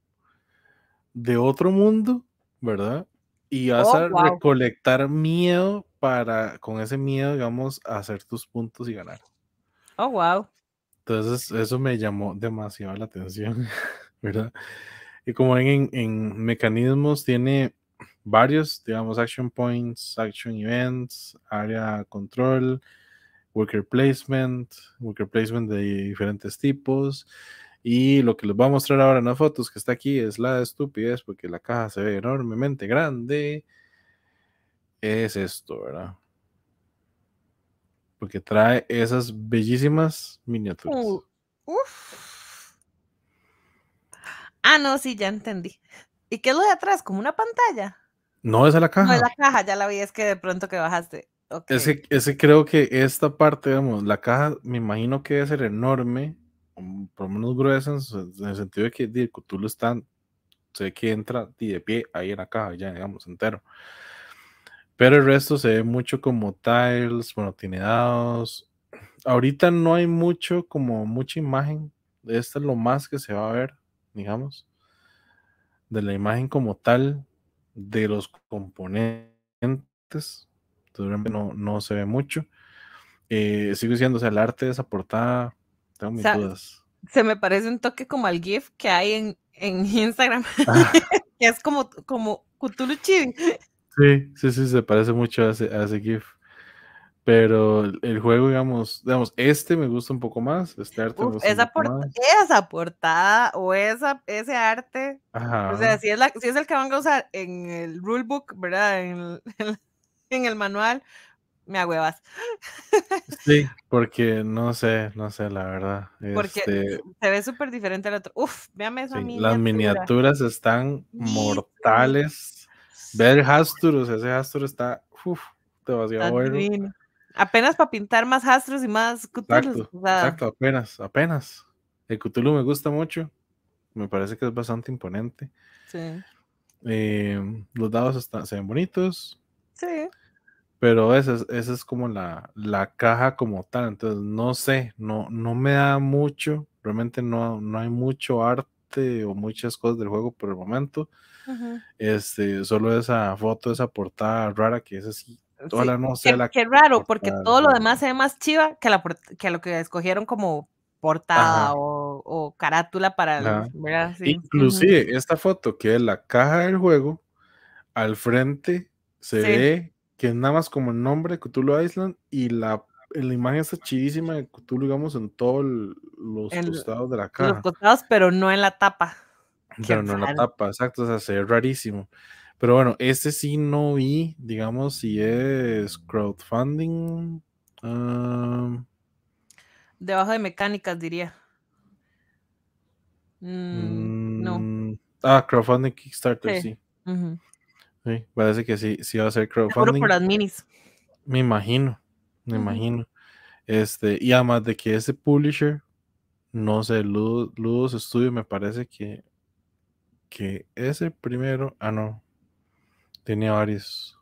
de otro mundo, ¿verdad? Y vas oh, a recolectar miedo para, con ese miedo, digamos, hacer tus puntos y ganar. Oh, wow. Entonces, eso me llamó demasiado la atención, ¿verdad? Y como ven, en, en mecanismos tiene varios, digamos, action points, action events, área control, worker placement, worker placement de diferentes tipos. Y lo que les voy a mostrar ahora en las fotos que está aquí es la estupidez, porque la caja se ve enormemente grande. Es esto, ¿verdad? Porque trae esas bellísimas miniaturas. Uh, uf. Ah, no, sí, ya entendí. ¿Y qué es lo de atrás? ¿Como una pantalla? No, es a la caja. No, es la caja, ya la vi, es que de pronto que bajaste. Ese, creo que esta parte, digamos, la caja me imagino que debe ser enorme, mm, por lo menos gruesa, en, el sentido de que tú lo estás sé que entra de pie ahí en la caja, ya digamos, entero. Pero el resto se ve mucho como tiles, bueno, tiene dados. Ahorita no hay mucho, como mucha imagen. Esta es lo más que se va a ver, digamos, de la imagen como tal de los componentes. No, se ve mucho. Eh, sigo diciendo, o sea, el arte de esa tengo mis dudas. Se me parece un toque como al GIF que hay en, Instagram, ah. que es como, como Cthulhu Sí, sí, sí, se parece mucho a a ese GIF. Pero el juego, digamos, digamos, este me gusta un poco más, este arte me gusta esa, portada o esa, ese arte, o sea, si es, la, si es el que van a usar en el rulebook, ¿verdad? En el, manual, me agüevas. Sí, porque no sé, no sé, la verdad. Porque este se ve súper diferente al otro. Uf, véame eso Las miniaturas están mortales. Ver Hastur, ese Hastur está, uf, te vas a bueno. Apenas para pintar más astros y más Cthulhu. Exacto, apenas, apenas. El Cthulhu me gusta mucho. Me parece que es bastante imponente. Sí. Eh, los dados están, se ven bonitos. Sí. Pero esa es, como la, caja como tal. Entonces, no sé, no, no me da mucho. Realmente no, no hay mucho arte o muchas cosas del juego por el momento. este, solo esa foto, esa portada rara que es así que qué, raro, porque todo lo demás se ve más chiva que, la, lo que escogieron como portada o, carátula para. La, Inclusive esta foto que es la caja del juego, al frente se ve que es nada más como el nombre de Cthulhu Island y la, la imagen está chidísima de Cthulhu, digamos, en todos los costados de la caja. Los costados, pero no en la tapa. Pero no en la tapa, exacto, o sea, se ve rarísimo. Pero bueno, este sí no vi, digamos, si es crowdfunding. Ah. Debajo de mecánicas, diría. Mm, no. Mm, ah, crowdfunding Kickstarter, sí. parece que sí, sí va a ser crowdfunding. por las minis. Me imagino, me imagino. Este, y además de que ese publisher, no sé, Ludos, Studio me parece que, que ese primero, ah no, tiene varios.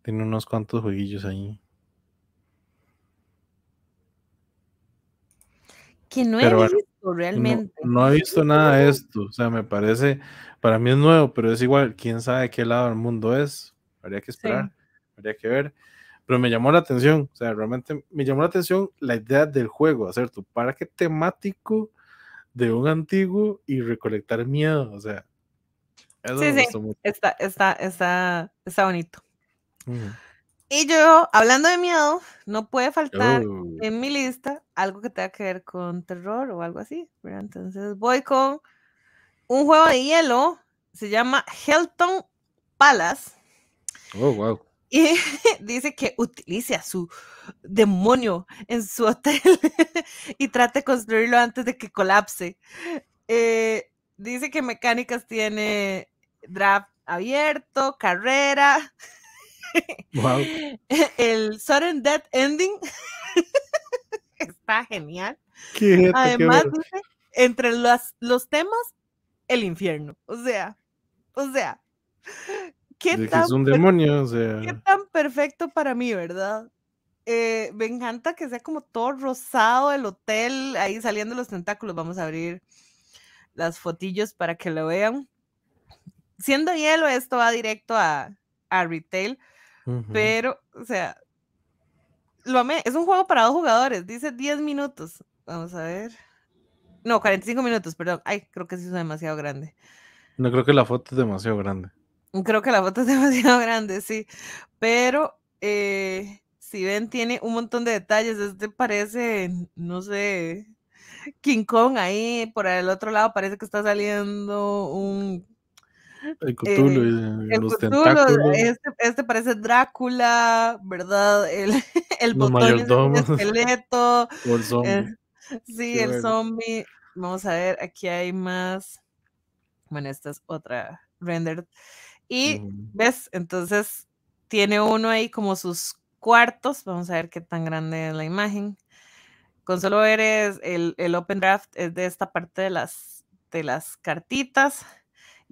Tiene unos cuantos jueguillos ahí. Que no he visto realmente. No, he visto nada de esto. O sea, me parece, para mí es nuevo, pero es igual, quién sabe qué lado del mundo es. Habría que esperar, habría que ver. Pero me llamó la atención, o sea, realmente me llamó la atención la idea del juego, hacer tu parque temático de un antiguo y recolectar miedo. O sea, sí, sí. Está, está, está, bonito. Y yo, hablando de miedo, no puede faltar oh. en mi lista algo que tenga que ver con terror o algo así. Entonces voy con un juego de hielo, se llama Helton Palace. Oh, wow. Y dice que utiliza a su demonio en su hotel y trate de construirlo antes de que colapse. Eh, dice que mecánicas tiene draft abierto, carrera. Wow. El sudden death ending está genial. Además, entre los, los temas, el infierno. O sea, o sea, qué tan, es un demonio, o sea. qué tan perfecto para mí, ¿verdad? Eh, me encanta que sea como todo rosado el hotel, ahí saliendo los tentáculos. Vamos a abrir las fotillos para que lo vean siendo hielo, esto va directo a, retail, pero, o sea, lo amé. Es un juego para dos jugadores, dice 10 minutos. Vamos a ver. No, 45 minutos, perdón. Ay, creo que sí es demasiado grande. No creo que la foto es demasiado grande. Creo que la foto es demasiado grande, sí. Pero eh, si ven, tiene un montón de detalles. Este parece, no sé, King Kong ahí. Por el otro lado parece que está saliendo un el Cthulhu, eh, eh, los este, este, parece Drácula, ¿verdad? El, el botón es esqueleto. el zombie. sí, el zombie. Vamos a ver, aquí hay más. Bueno, esta es otra render Y ves, entonces tiene uno ahí como sus cuartos. Vamos a ver qué tan grande es la imagen. Con solo ver el, el open draft es de esta parte de las, de las cartitas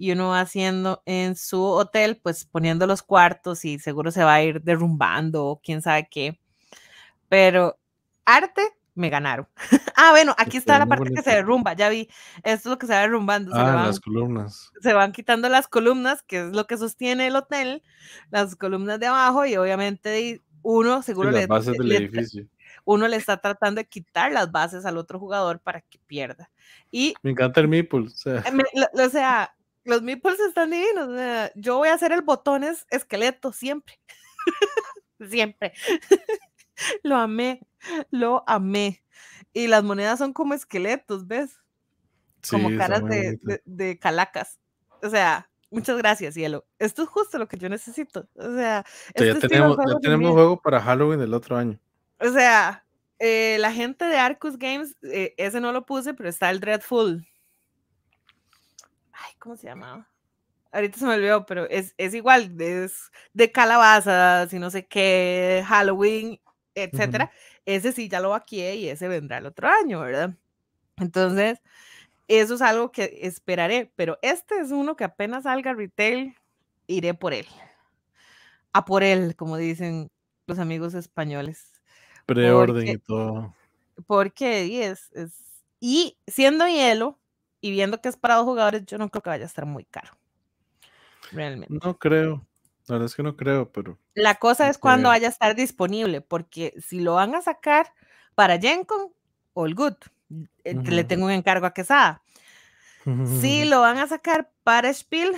y uno va haciendo en su hotel, pues poniendo los cuartos y seguro se va a ir derrumbando o quién sabe qué. Pero arte me ganaron. ah, bueno, aquí está la parte que se derrumba, ya vi. Esto es lo que se va derrumbando. se ah, van, las columnas. Se van quitando las columnas, que es lo que sostiene el hotel, las columnas de abajo y obviamente uno seguro las le, bases del edificio. Uno le está tratando de quitar las bases al otro jugador para que pierda. Y me encanta el meeple. o sea eh, los meeples están divinos. yo voy a hacer el botones esqueleto siempre. siempre. lo amé, lo amé. Y las monedas son como esqueletos, ¿ves? como caras de, calacas. O sea, muchas gracias, hielo. Esto es justo lo que yo necesito. O sea, ya, este tenemos, ya juego para Halloween el otro año. O sea, eh, la gente de Arcus Games, eh, ese no lo puse, pero está el Dreadful. Ay, ¿cómo se llamaba? Ahorita se me olvidó, pero es, es igual, es de calabaza, si no sé qué, Halloween, etcétera. Ese sí ya lo aquí y ese vendrá el otro año, ¿verdad? Entonces, eso es algo que esperaré, pero este es uno que apenas salga retail, iré por él. A por él, como dicen los amigos españoles. Preorden y todo. Porque es, es. Y siendo hielo, y viendo que es para dos jugadores, yo no creo que vaya a estar muy caro. Realmente. No creo. La verdad es que no creo, pero. La cosa es cuando este vaya a estar disponible, porque si lo van a sacar para Gencon, all good. Eh, le tengo un encargo a Quesada. Si lo van a sacar para Spiel,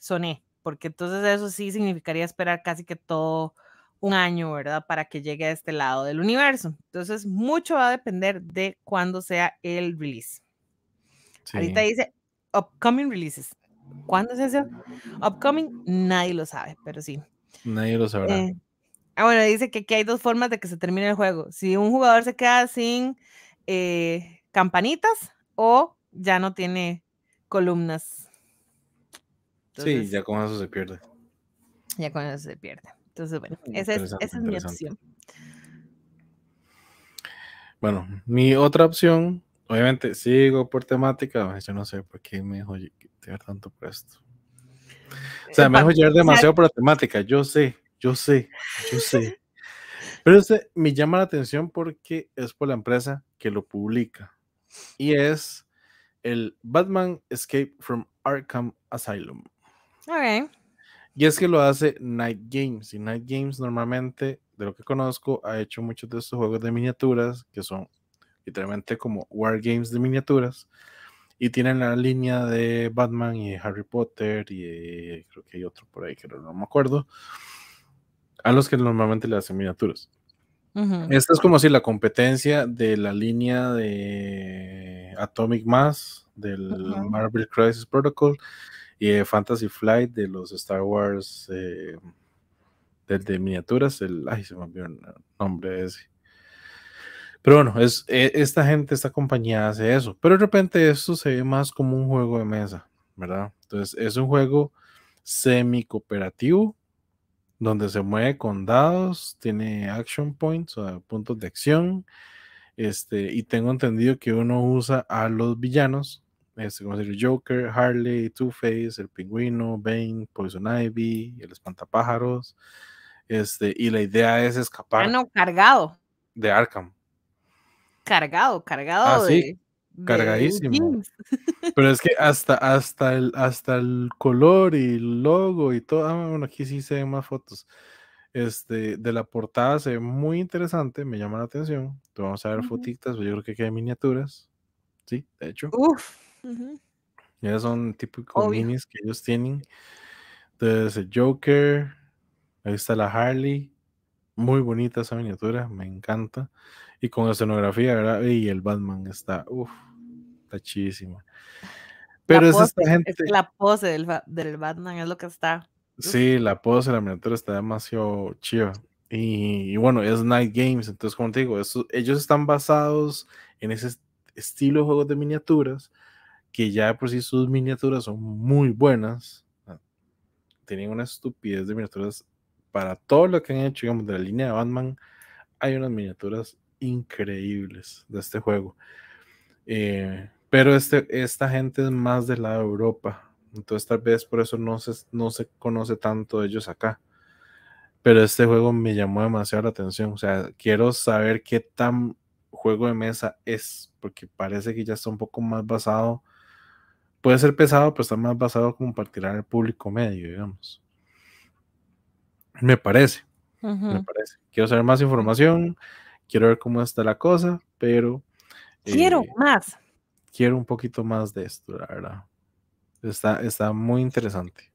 soné, porque entonces eso sí significaría esperar casi que todo un año, ¿verdad? Para que llegue a este lado del universo. Entonces, mucho va a depender de cuándo sea el release. Ahorita dice upcoming releases. ¿Cuándo se hace? Upcoming, nadie lo sabe, pero sí. Nadie lo sabrá. Eh, ah, bueno, dice que aquí hay dos formas de que se termine el juego. Si un jugador se queda sin eh, campanitas o ya no tiene columnas. sí, ya con eso se pierde. Ya con eso se pierde. Entonces, bueno, mm, esa es, esa es mi opción. Bueno, mi otra opción Obviamente, sigo por temática. Yo no sé por qué me dejo llevar tanto puesto. O sea, eh, me dejo llevar demasiado por la temática. Yo sé, yo sé, yo sé. Pero este me llama la atención porque es por la empresa que lo publica. Y es el Batman Escape from Arkham Asylum. Okay. Y es que lo hace Night Games. Y Night Games normalmente, de lo que conozco, ha hecho muchos de estos juegos de miniaturas que son literalmente como wargames de miniaturas. Y tienen la línea de Batman y Harry Potter y creo que hay otro por ahí que no, me acuerdo. A los que normalmente le hacen miniaturas. Esta es como si la competencia de la línea de Atomic Mass, del Marvel Crisis Protocol y Fantasy Flight de los Star Wars, eh, de miniaturas, el, ay, se me olvidó el nombre ese. Pero bueno, es, e, esta gente, esta compañía hace eso. Pero de repente eso se ve más como un juego de mesa, ¿verdad? Entonces es un juego semi cooperativo donde se mueve con dados, tiene action points, o puntos de acción. Este, y tengo entendido que uno usa a los villanos, este, como decir, Joker, Harley, Two-Face, el pingüino, Bane, Poison Ivy, el espantapájaros. Este, y la idea es escapar. cargado. De Arkham cargado, cargado ah, sí, cargadísimo. Pero es que hasta, hasta, el, hasta el color y el logo y todo. Ah, bueno, aquí sí se ven más fotos. Este, de la portada se ve muy interesante, me llama la atención. vamos a ver fotitas, pues yo creo que hay miniaturas. Sí, de hecho. Uf. Ya son típicos minis que ellos tienen. Entonces, el Joker. Ahí está la Harley. Muy bonita esa miniatura, me encanta. Y con la escenografía, ¿verdad? Y el Batman está, uff, está Pero es esta gente. la pose del, Batman es lo que está. Sí, la pose, de la miniatura está demasiado chiva. Y, bueno, es Night Games, entonces, como te digo, ellos están basados en ese estilo de juegos de miniaturas, que ya por sí sus miniaturas son muy buenas. Ah, tienen una estupidez de miniaturas para todo lo que han hecho, digamos, de la línea de Batman. Hay unas miniaturas increíbles de este juego. Eh, pero este, esta gente es más del lado Europa, entonces tal vez por eso no se, no se conoce tanto ellos acá. Pero este juego me llamó demasiado la atención, o sea, quiero saber qué tan juego de mesa es, porque parece que ya está un poco más basado, puede ser pesado, pero está más basado como para tirar al público medio, digamos. Me parece, me parece. Quiero saber más información quiero ver cómo está la cosa, pero... quiero eh, más. Quiero un poquito más de esto, la verdad. Está, está muy interesante.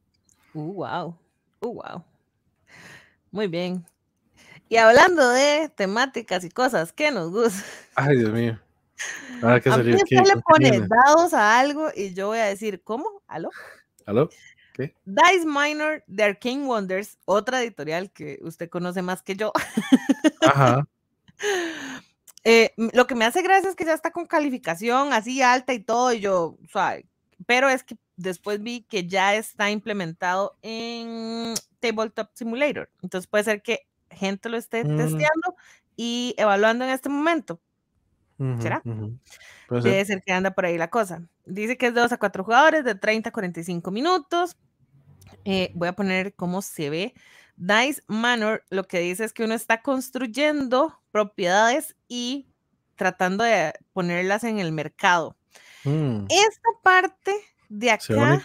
Uh, wow. Uh, wow. Muy bien. Y hablando de temáticas y cosas que nos gusta. Ay, Dios mío. a mí le pone dados a algo y yo voy a decir, ¿cómo? ¿Aló? ¿Aló? ¿Qué? Dice Minor de Arcane Wonders, otra editorial que usted conoce más que yo. Ajá. Eh, lo que me hace gracia es que ya está con calificación así alta y todo, y yo, pero es que después vi que ya está implementado en Tabletop Simulator. Entonces puede ser que gente lo esté mm. testeando y evaluando en este momento. ¿Será? Debe ser que anda por ahí la cosa. Dice que es de 2 a 4 jugadores, de 30 a 45 minutos. Eh, voy a poner cómo se ve. Dice Manor lo que dice es que uno está construyendo propiedades y tratando de ponerlas en el mercado. Mm. Esta parte de acá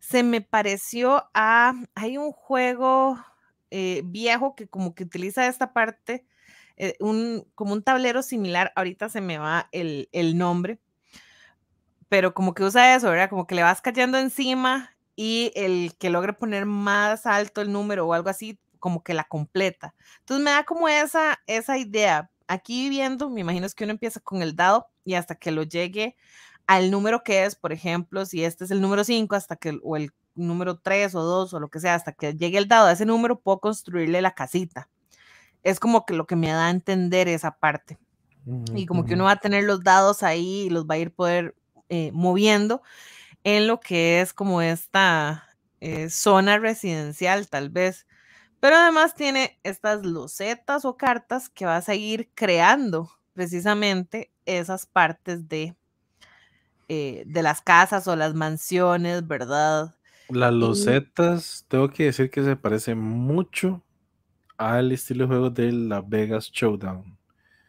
se me pareció a, hay un juego eh, viejo que como que utiliza esta parte, eh, un, como un tablero similar, ahorita se me va el, nombre, pero como que usa eso, ¿verdad? Como que le vas cayendo encima y el que logre poner más alto el número o algo así como que la completa. Entonces me da como esa, esa idea. Aquí viendo me imagino es que uno empieza con el dado y hasta que lo llegue al número que es, por ejemplo, si este es el número 5, hasta que, o el número 3 o 2 o lo que sea, hasta que llegue el dado a ese número, puedo construirle la casita. Es como que lo que me da a entender esa parte. Mm, y como que uno va a tener los dados ahí y los va a ir poder eh, moviendo en lo que es como esta eh, zona residencial, tal vez. Pero además tiene estas losetas o cartas que va a seguir creando precisamente esas partes de, eh, de las casas o las mansiones, ¿verdad? Las losetas, tengo que decir que se parece mucho al estilo de juego de Las Vegas Showdown,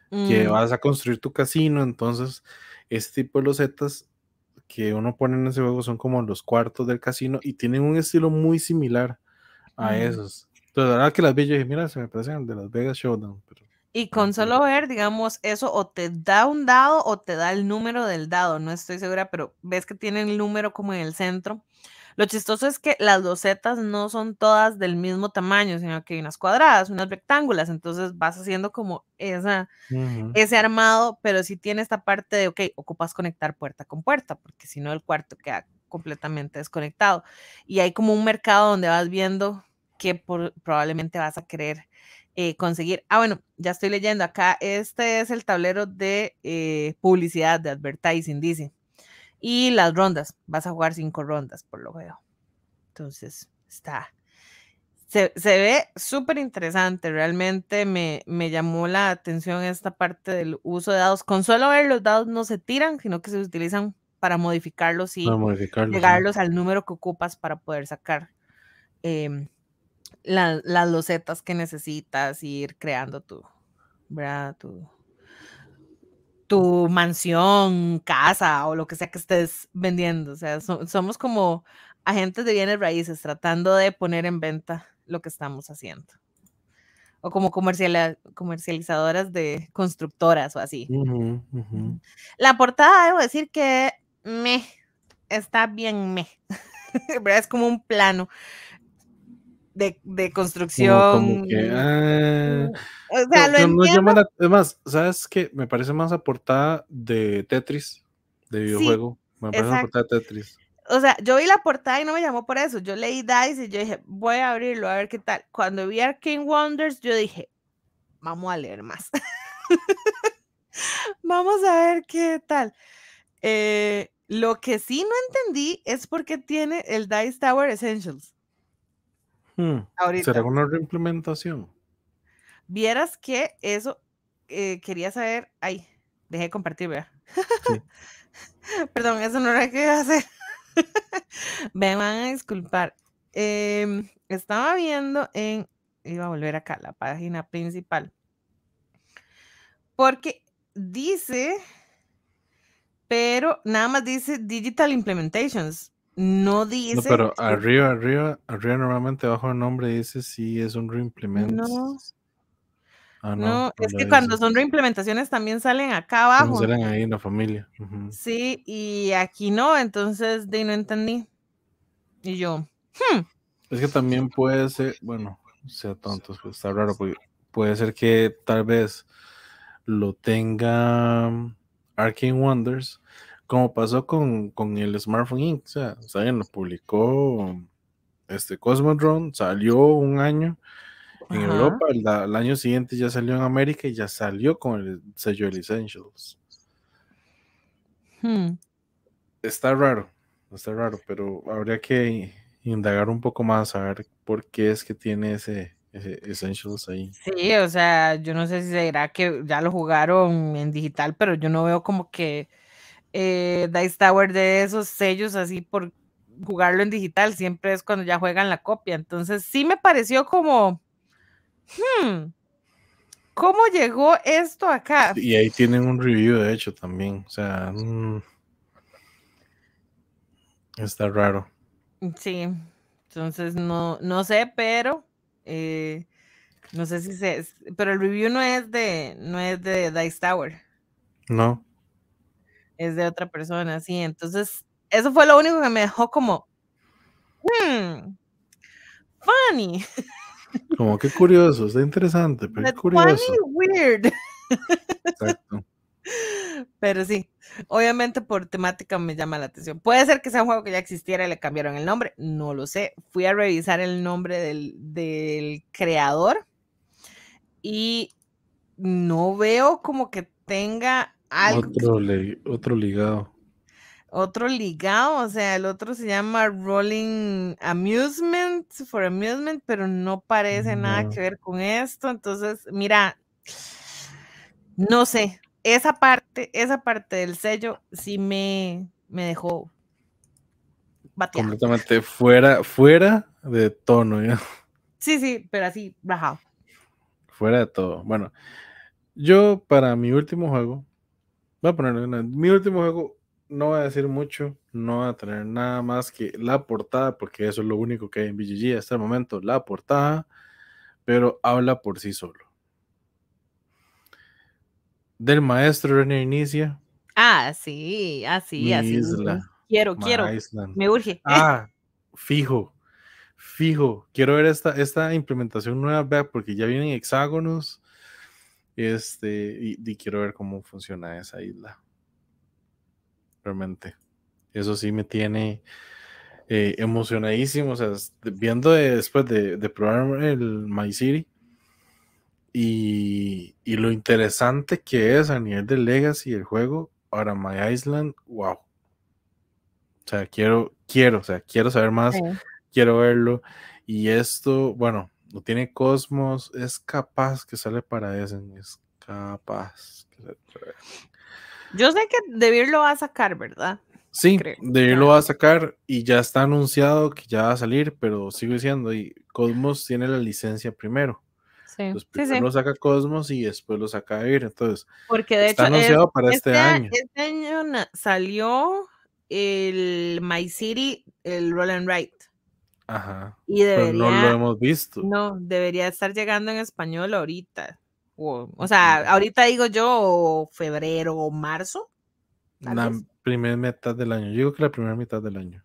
que mm. vas a construir tu casino, entonces este tipo de losetas que uno pone en ese juego son como los cuartos del casino y tienen un estilo muy similar a mm. esos que las villas, mira, se me parecen de Las Vegas Showdown. Y con solo ver, digamos, eso o te da un dado o te da el número del dado, no estoy segura, pero ves que tienen el número como en el centro. Lo chistoso es que las losetas no son todas del mismo tamaño, sino que hay unas cuadradas, unas rectángulas, entonces vas haciendo como esa, ese armado, pero sí tiene esta parte de, ok, ocupas conectar puerta con puerta, porque si no el cuarto queda completamente desconectado. Y hay como un mercado donde vas viendo que probablemente vas a querer eh, conseguir. Ah, bueno, ya estoy leyendo acá. Este es el tablero de eh, publicidad, de advertising, dice. Y las rondas. Vas a jugar cinco rondas, por lo veo. Entonces, está. Se, ve súper interesante. Realmente me, me llamó la atención esta parte del uso de dados. Con solo ver los dados no se tiran, sino que se utilizan para modificarlos y llegarlos al número que ocupas para poder sacar. Em, las losetas que necesitas, ir creando tu, ¿verdad? Tu, tu mansión, casa o lo que sea que estés vendiendo. O sea, somos como agentes de bienes raíces tratando de poner en venta lo que estamos haciendo. O como comercializadoras de constructoras o así. La portada, debo decir que me está bien me. es como un plano de, construcción. Ah, o sea, lo ¿sabes qué? Me parece más aportada de Tetris, de videojuego. me Tetris. O sea, yo vi la portada y no me llamó por eso. Yo leí Dice y yo dije, voy a abrirlo a ver qué tal. Cuando vi Arcane Wonders, yo dije, vamos a leer más. vamos a ver qué tal. Eh, lo que sí no entendí es por qué tiene el Dice Tower Essentials. Mm, ¿Será una reimplementación? Vieras que eso eh, quería saber. Ay, dejé de compartir, vea. Perdón, eso no era que hacer. Me van a disculpar. Em, estaba viendo en. Iba a volver acá, la página principal. Porque dice. Pero nada más dice Digital Implementations no dice. pero arriba, arriba, arriba normalmente bajo el nombre dice si es un reimplement. Ah, no. es que cuando son reimplementaciones también salen acá abajo. Salen ahí en la familia. Sí, y aquí no, entonces de no entendí. Y yo, hmm". Es que también puede ser, bueno, sea tontos, pues está raro, puede ser que tal vez lo tenga Arcane Wonders como pasó con, el Smartphone Inc. O sea, ¿saben? Lo publicó este Cosmodrome, salió un año en Europa, el, año siguiente ya salió en América y ya salió con el sello del Essentials. Hmm. Está raro, está raro, pero habría que indagar un poco más a ver por qué es que tiene ese, ese Essentials ahí. Sí, o sea, yo no sé si será que ya lo jugaron en digital, pero yo no veo como que eh, Dice Tower de esos sellos así por jugarlo en digital, siempre es cuando ya juegan la copia. Entonces sí me pareció como, hmm, ¿cómo llegó esto acá? Y ahí tienen un review, de hecho, también. O sea, mm, está raro. Sí, entonces no, no sé, pero... Eh, no sé si se, pero el review no es de, no es de Dice Tower. No es de otra persona, sí. Entonces, eso fue lo único que me dejó como, hmm, funny. Como que curioso, está interesante, pero curioso. Funny, weird. Exacto. Pero sí, obviamente por temática me llama la atención. Puede ser que sea un juego que ya existiera y le cambiaron el nombre, no lo sé. Fui a revisar el nombre del, del creador y no veo como que tenga otro, otro ligado. Otro ligado, o sea, el otro se llama Rolling Amusement, for Amusement, pero no parece nada que ver con esto. Entonces, mira, no sé, esa parte, esa parte del sello sí me, me dejó Completamente fuera, fuera de tono, ¿ya? Sí, sí, pero así, bajado. Fuera de todo. Bueno, yo para mi último juego Voy a poner Mi último juego, no va a decir mucho, no va a tener nada más que la portada, porque eso es lo único que hay en BGG hasta el momento, la portada, pero habla por sí solo. Del maestro René Inicia. Ah, sí, ah, así, así. Isla, quiero, quiero. Me urge. Ah, fijo, fijo. Quiero ver esta, esta implementación nueva, porque ya vienen hexágonos este, y, quiero ver cómo funciona esa isla. Realmente. Eso sí me tiene eh, emocionadísimo. O sea, viendo después de, probar el My City y, lo interesante que es a nivel de Legacy el juego, ahora My Island, wow. O sea, quiero, quiero, o sea, quiero saber más, quiero verlo. Y esto, bueno, tiene Cosmos, es capaz que sale para ese, es capaz. Yo sé que Debir lo va a sacar, ¿verdad? Sí, Debir lo va a sacar y ya está anunciado que ya va a salir, pero sigo diciendo, y Cosmos tiene la licencia primero. Sí. Entonces, primero lo saca Cosmos y después lo saca Debir. Entonces, Porque de está hecho, anunciado para este, este año. Este año salió el My City, el Roll and Ride. Ajá. Y no lo hemos visto. No, debería estar llegando en español ahorita. O, mm, sea, ahorita digo yo febrero o marzo. La primera mitad del año. Yo digo que la primera mitad del año.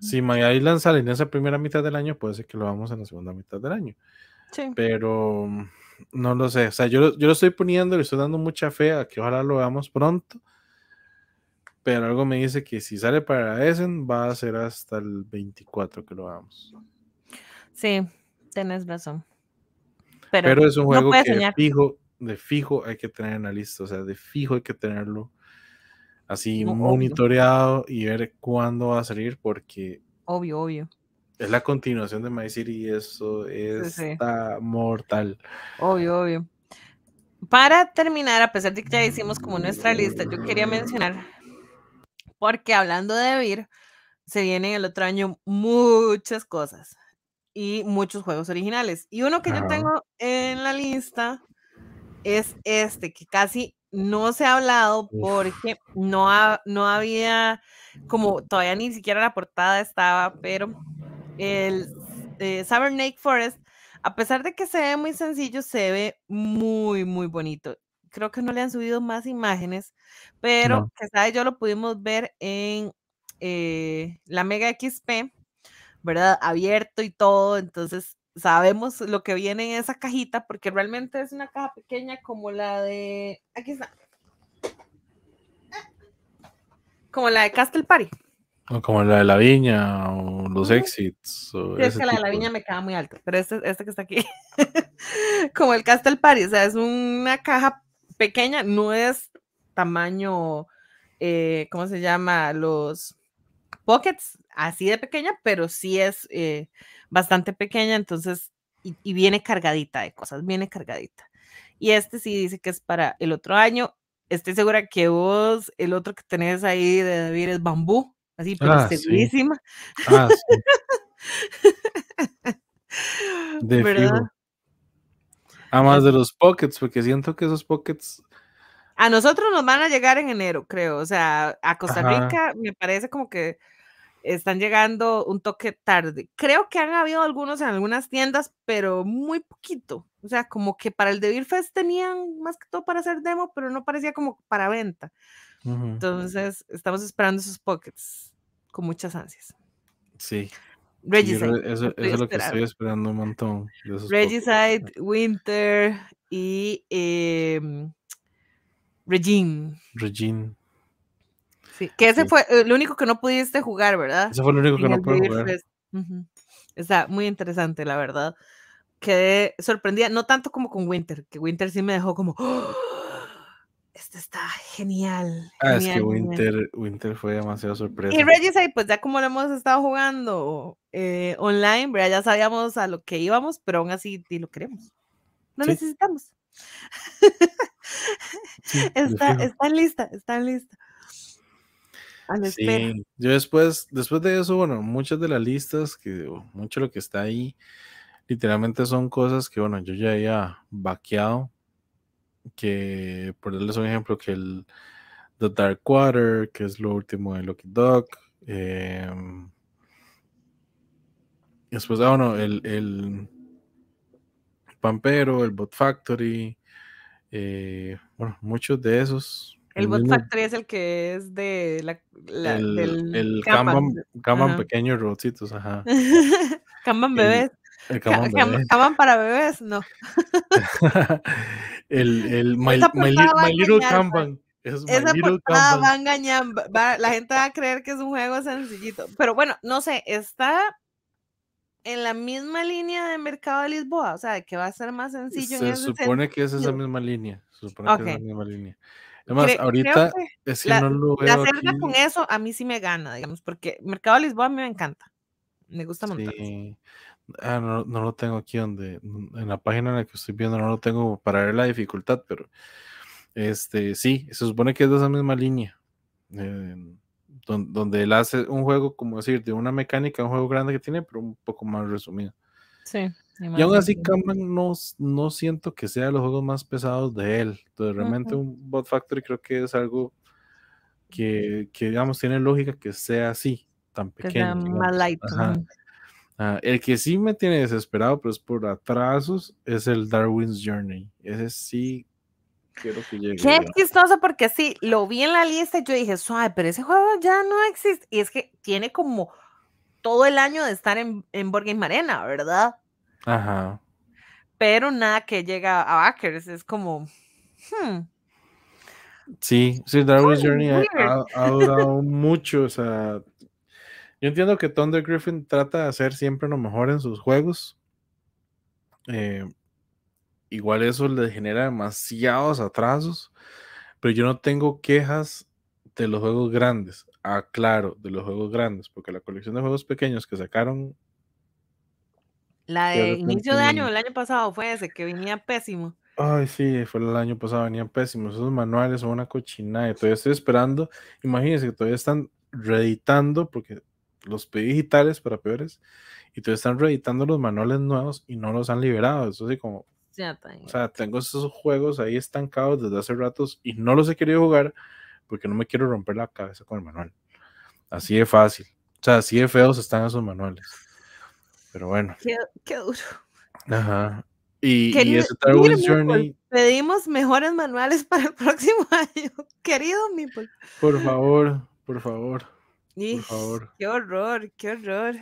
Si My Island sale en esa primera mitad del año, puede ser que lo vamos en la segunda mitad del año. Sí. Pero mm, no lo sé. O sea, yo, yo lo estoy poniendo, le estoy dando mucha fe a que ojalá lo veamos pronto pero algo me dice que si sale para Essen, va a ser hasta el 24 que lo hagamos. Sí, tenés razón. Pero, es un juego que de fijo, de fijo hay que tener en la lista. O sea, de fijo hay que tenerlo así monitoreado y ver cuándo va a salir, porque. Obvio, obvio. Es la continuación de My City y eso está mortal. Obvio, obvio. Para terminar, a pesar de que ya hicimos como nuestra lista, yo quería mencionar porque hablando de Vir, se vienen el otro año muchas cosas y muchos juegos originales. Y uno que yo tengo en la lista es este, que casi no se ha hablado porque no, no había, como todavía ni siquiera la portada estaba, pero el eh, Forest, a pesar de que se ve muy sencillo, se ve muy, muy bonito creo que no le han subido más imágenes, pero que sabe yo lo pudimos ver en eh, la Mega XP, ¿verdad? Abierto y todo, entonces sabemos lo que viene en esa cajita porque realmente es una caja pequeña como la de, aquí está, como la de Castle Party. como la de la viña o los exits. es que la de la viña me queda muy alto, pero este, este, que está aquí, como el Castle Party, o sea, es una caja pequeña, no es tamaño, eh, ¿cómo se llama? Los pockets, así de pequeña, pero sí es eh, bastante pequeña, entonces, y, viene cargadita de cosas, viene cargadita. Y este sí dice que es para el otro año. Estoy segura que vos, el otro que tenés ahí de David es bambú, así, pero ah, ah de ¿Verdad? A más de los pockets, porque siento que esos pockets. A nosotros nos van a llegar en enero, creo. O sea, a Costa Rica me parece como que están llegando un toque tarde. Creo que han habido algunos en algunas tiendas, pero muy poquito. O sea, como que para el Devil Fest tenían más que todo para hacer demo, pero no parecía como para venta. Entonces, estamos esperando esos pockets con muchas ansias. Sí. Regiside, Eso, es lo que estoy esperando un montón. Regicide, Winter y eh, Regine. Regine. Sí, que ese fue eh, lo único que no pudiste jugar, ¿verdad? Ese fue lo único que no pude jugar. Está muy interesante, la verdad. Quedé sorprendida, no tanto como con Winter, que Winter sí me dejó como... ¡Oh! esto está genial. Ah, es que Winter, Winter fue demasiado sorpresa. Y ahí pues ya como lo hemos estado jugando eh, online, ya sabíamos a lo que íbamos, pero aún así lo queremos. No necesitamos. está, están lista, está lista. sí. Yo después, después de eso, bueno, muchas de las listas, que mucho lo que está ahí, literalmente son cosas que, bueno, yo ya había vaqueado que, por darles un ejemplo, que el The Dark Water, que es lo último de Lucky Dog. Em, después, ah, bueno, el, el Pampero, el Bot Factory. Eh, bueno, muchos de esos. El, Bot Factory es el que es de la, el, del el Kanban, ajá. bebés. El para bebés, no. El, el my, Little Kanban. Es Esa portada va a engañar, la gente va a creer que es un juego sencillito. Pero bueno, no sé, está en la misma línea de mercado de Lisboa, o sea, que va a ser más sencillo. Se supone que es esa misma línea, se supone que es la misma línea. Además, ahorita la, no con eso a mí sí me gana, digamos, porque mercado de Lisboa a mí me encanta, me gusta montar Ah, no, no, lo tengo aquí donde, en la página en la que estoy viendo, no lo tengo para ver la dificultad, pero este sí, se supone que es de esa misma línea. Eh, donde, él hace un juego, como decir, de una mecánica, un juego grande que tiene, pero un poco más resumido. Sí. Y aún así, Kanban no, no siento que sea de los juegos más pesados de él. Entonces, realmente un Bot Factory creo que es algo que, que, digamos, tiene lógica que sea así, tan pequeño. Ah, el que sí me tiene desesperado, pero es por atrasos, es el Darwin's Journey. Ese sí quiero que llegue. Qué chistoso porque sí, lo vi en la lista y yo dije, suave, pero ese juego ya no existe. Y es que tiene como todo el año de estar en, en Borgen Arena, ¿verdad? Ajá. Pero nada que llega a Backers, es como... Hmm. Sí, sí, Darwin's Journey ha, ha, durado mucho, o sea, yo entiendo que Thunder Griffin trata de hacer siempre lo mejor en sus juegos. Eh, igual eso le genera demasiados atrasos, pero yo no tengo quejas de los juegos grandes. Aclaro, de los juegos grandes, porque la colección de juegos pequeños que sacaron. La de, inicio de año, el año pasado fue ese, que venía pésimo. Ay, sí, fue el año pasado, venía pésimo. Esos manuales son una cochinada. Todavía estoy esperando. Imagínense que todavía están reeditando, porque los pedí digitales para peores y te están reeditando los manuales nuevos y no los han liberado. Eso así como... o sea, tengo esos juegos ahí estancados desde hace ratos y no los he querido jugar porque no me quiero romper la cabeza con el manual. Así de fácil. O sea, así de feos están esos manuales. Pero bueno. Qué, duro. Ajá. Y, Pedimos mejores manuales para el próximo año. Querido mi Por favor, por favor. Por Qué horror, qué horror.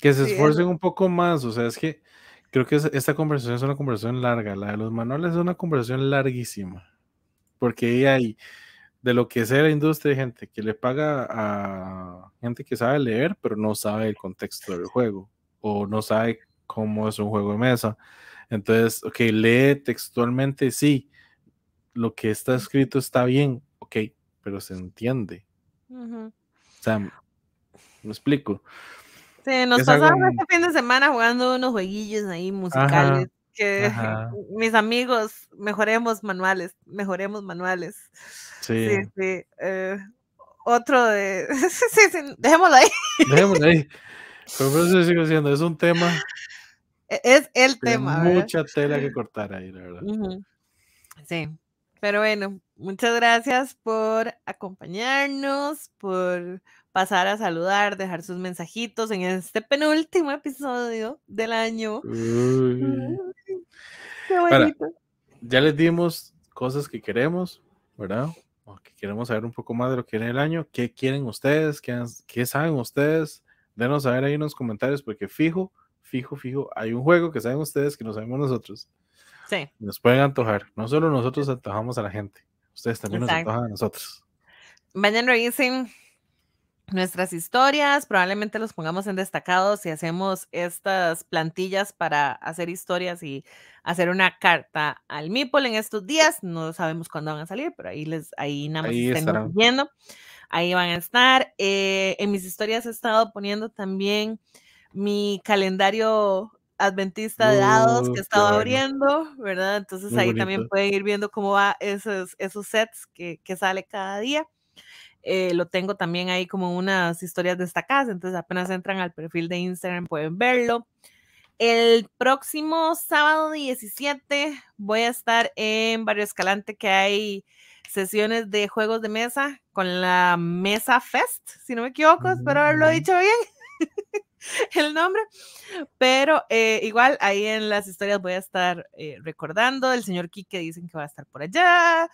Que se esfuercen un poco más, o sea, es que creo que esta conversación es una conversación larga, la de los manuales es una conversación larguísima, porque hay de lo que sea la industria, gente que le paga a gente que sabe leer, pero no sabe el contexto del juego, o no sabe cómo es un juego de mesa. Entonces, ok, lee textualmente, sí, lo que está escrito está bien, ok, pero se entiende sea, me explico. Sí, nos pasamos este fin de semana jugando unos jueguillos ahí musicales. que mis amigos, mejoremos manuales, mejoremos manuales. Sí, sí. Eh, otro de. sí, sí, dejémoslo ahí. Dejémoslo ahí. Pero por pues, eso sigo diciendo, es un tema. E, es el tema. Mucha tela que cortar ahí, la verdad. Sí. Pero bueno, muchas gracias por acompañarnos, por pasar a saludar, dejar sus mensajitos en este penúltimo episodio del año. Qué bonito. ya les dimos cosas que queremos, ¿verdad? O que queremos saber un poco más de lo que viene el año. ¿Qué quieren ustedes? ¿Qué, saben ustedes? Denos ver ahí en los comentarios, porque fijo, fijo, fijo, hay un juego que saben ustedes que no sabemos nosotros. Sí. Nos pueden antojar. No solo nosotros antojamos a la gente, ustedes también nos antojan a nosotros. Vayan, revisen nuestras historias, probablemente los pongamos en destacados y hacemos estas plantillas para hacer historias y hacer una carta al Mipol en estos días. No sabemos cuándo van a salir, pero ahí les ahí nada más viendo. Ahí van a estar. Eh, en mis historias he estado poniendo también mi calendario adventista de dados que he uh, estado abriendo, ¿verdad? Entonces ahí también pueden ir viendo cómo va esos, esos sets que, que sale cada día. Eh, lo tengo también ahí como unas historias destacadas, entonces apenas entran al perfil de Instagram pueden verlo. El próximo sábado 17 voy a estar en Barrio Escalante que hay sesiones de juegos de mesa con la Mesa Fest, si no me equivoco, espero haberlo mm, dicho bien. el nombre, pero eh, igual ahí en las historias voy a estar eh, recordando, el señor Quique dicen que va a estar por allá,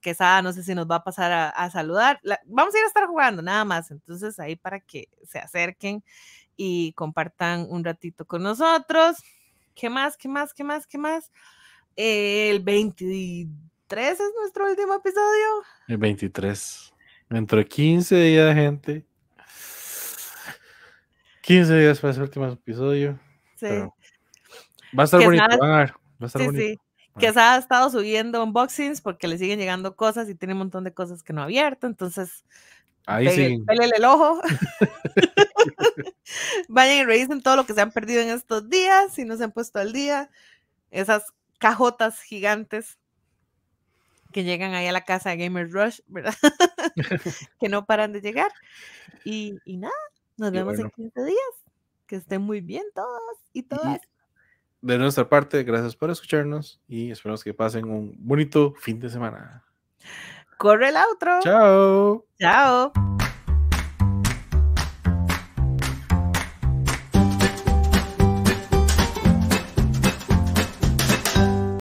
que sabe no sé si nos va a pasar a, saludar, vamos a ir a estar jugando nada más, entonces ahí para que se acerquen y compartan un ratito con nosotros. ¿Qué más? ¿Qué más? ¿Qué más? ¿Qué más? el 23 es nuestro último episodio. El 23. Dentro de 15 días, gente. 15 días para ese último episodio. Sí. Va a estar bonito, Va a estar bonito. Sí. Que se ha estado subiendo unboxings porque le siguen llegando cosas y tiene un montón de cosas que no ha abierto, entonces Ahí sí. el ojo. Vayan y revisen todo lo que se han perdido en estos días, y no se han puesto al día. Esas cajotas gigantes que llegan ahí a la casa de Gamer Rush, ¿verdad? que no paran de llegar. y nada, nos vemos en 15 días. Que estén muy bien todos y todas. de nuestra parte, gracias por escucharnos y esperamos que pasen un bonito fin de semana. Corre el otro. Chao. Chao.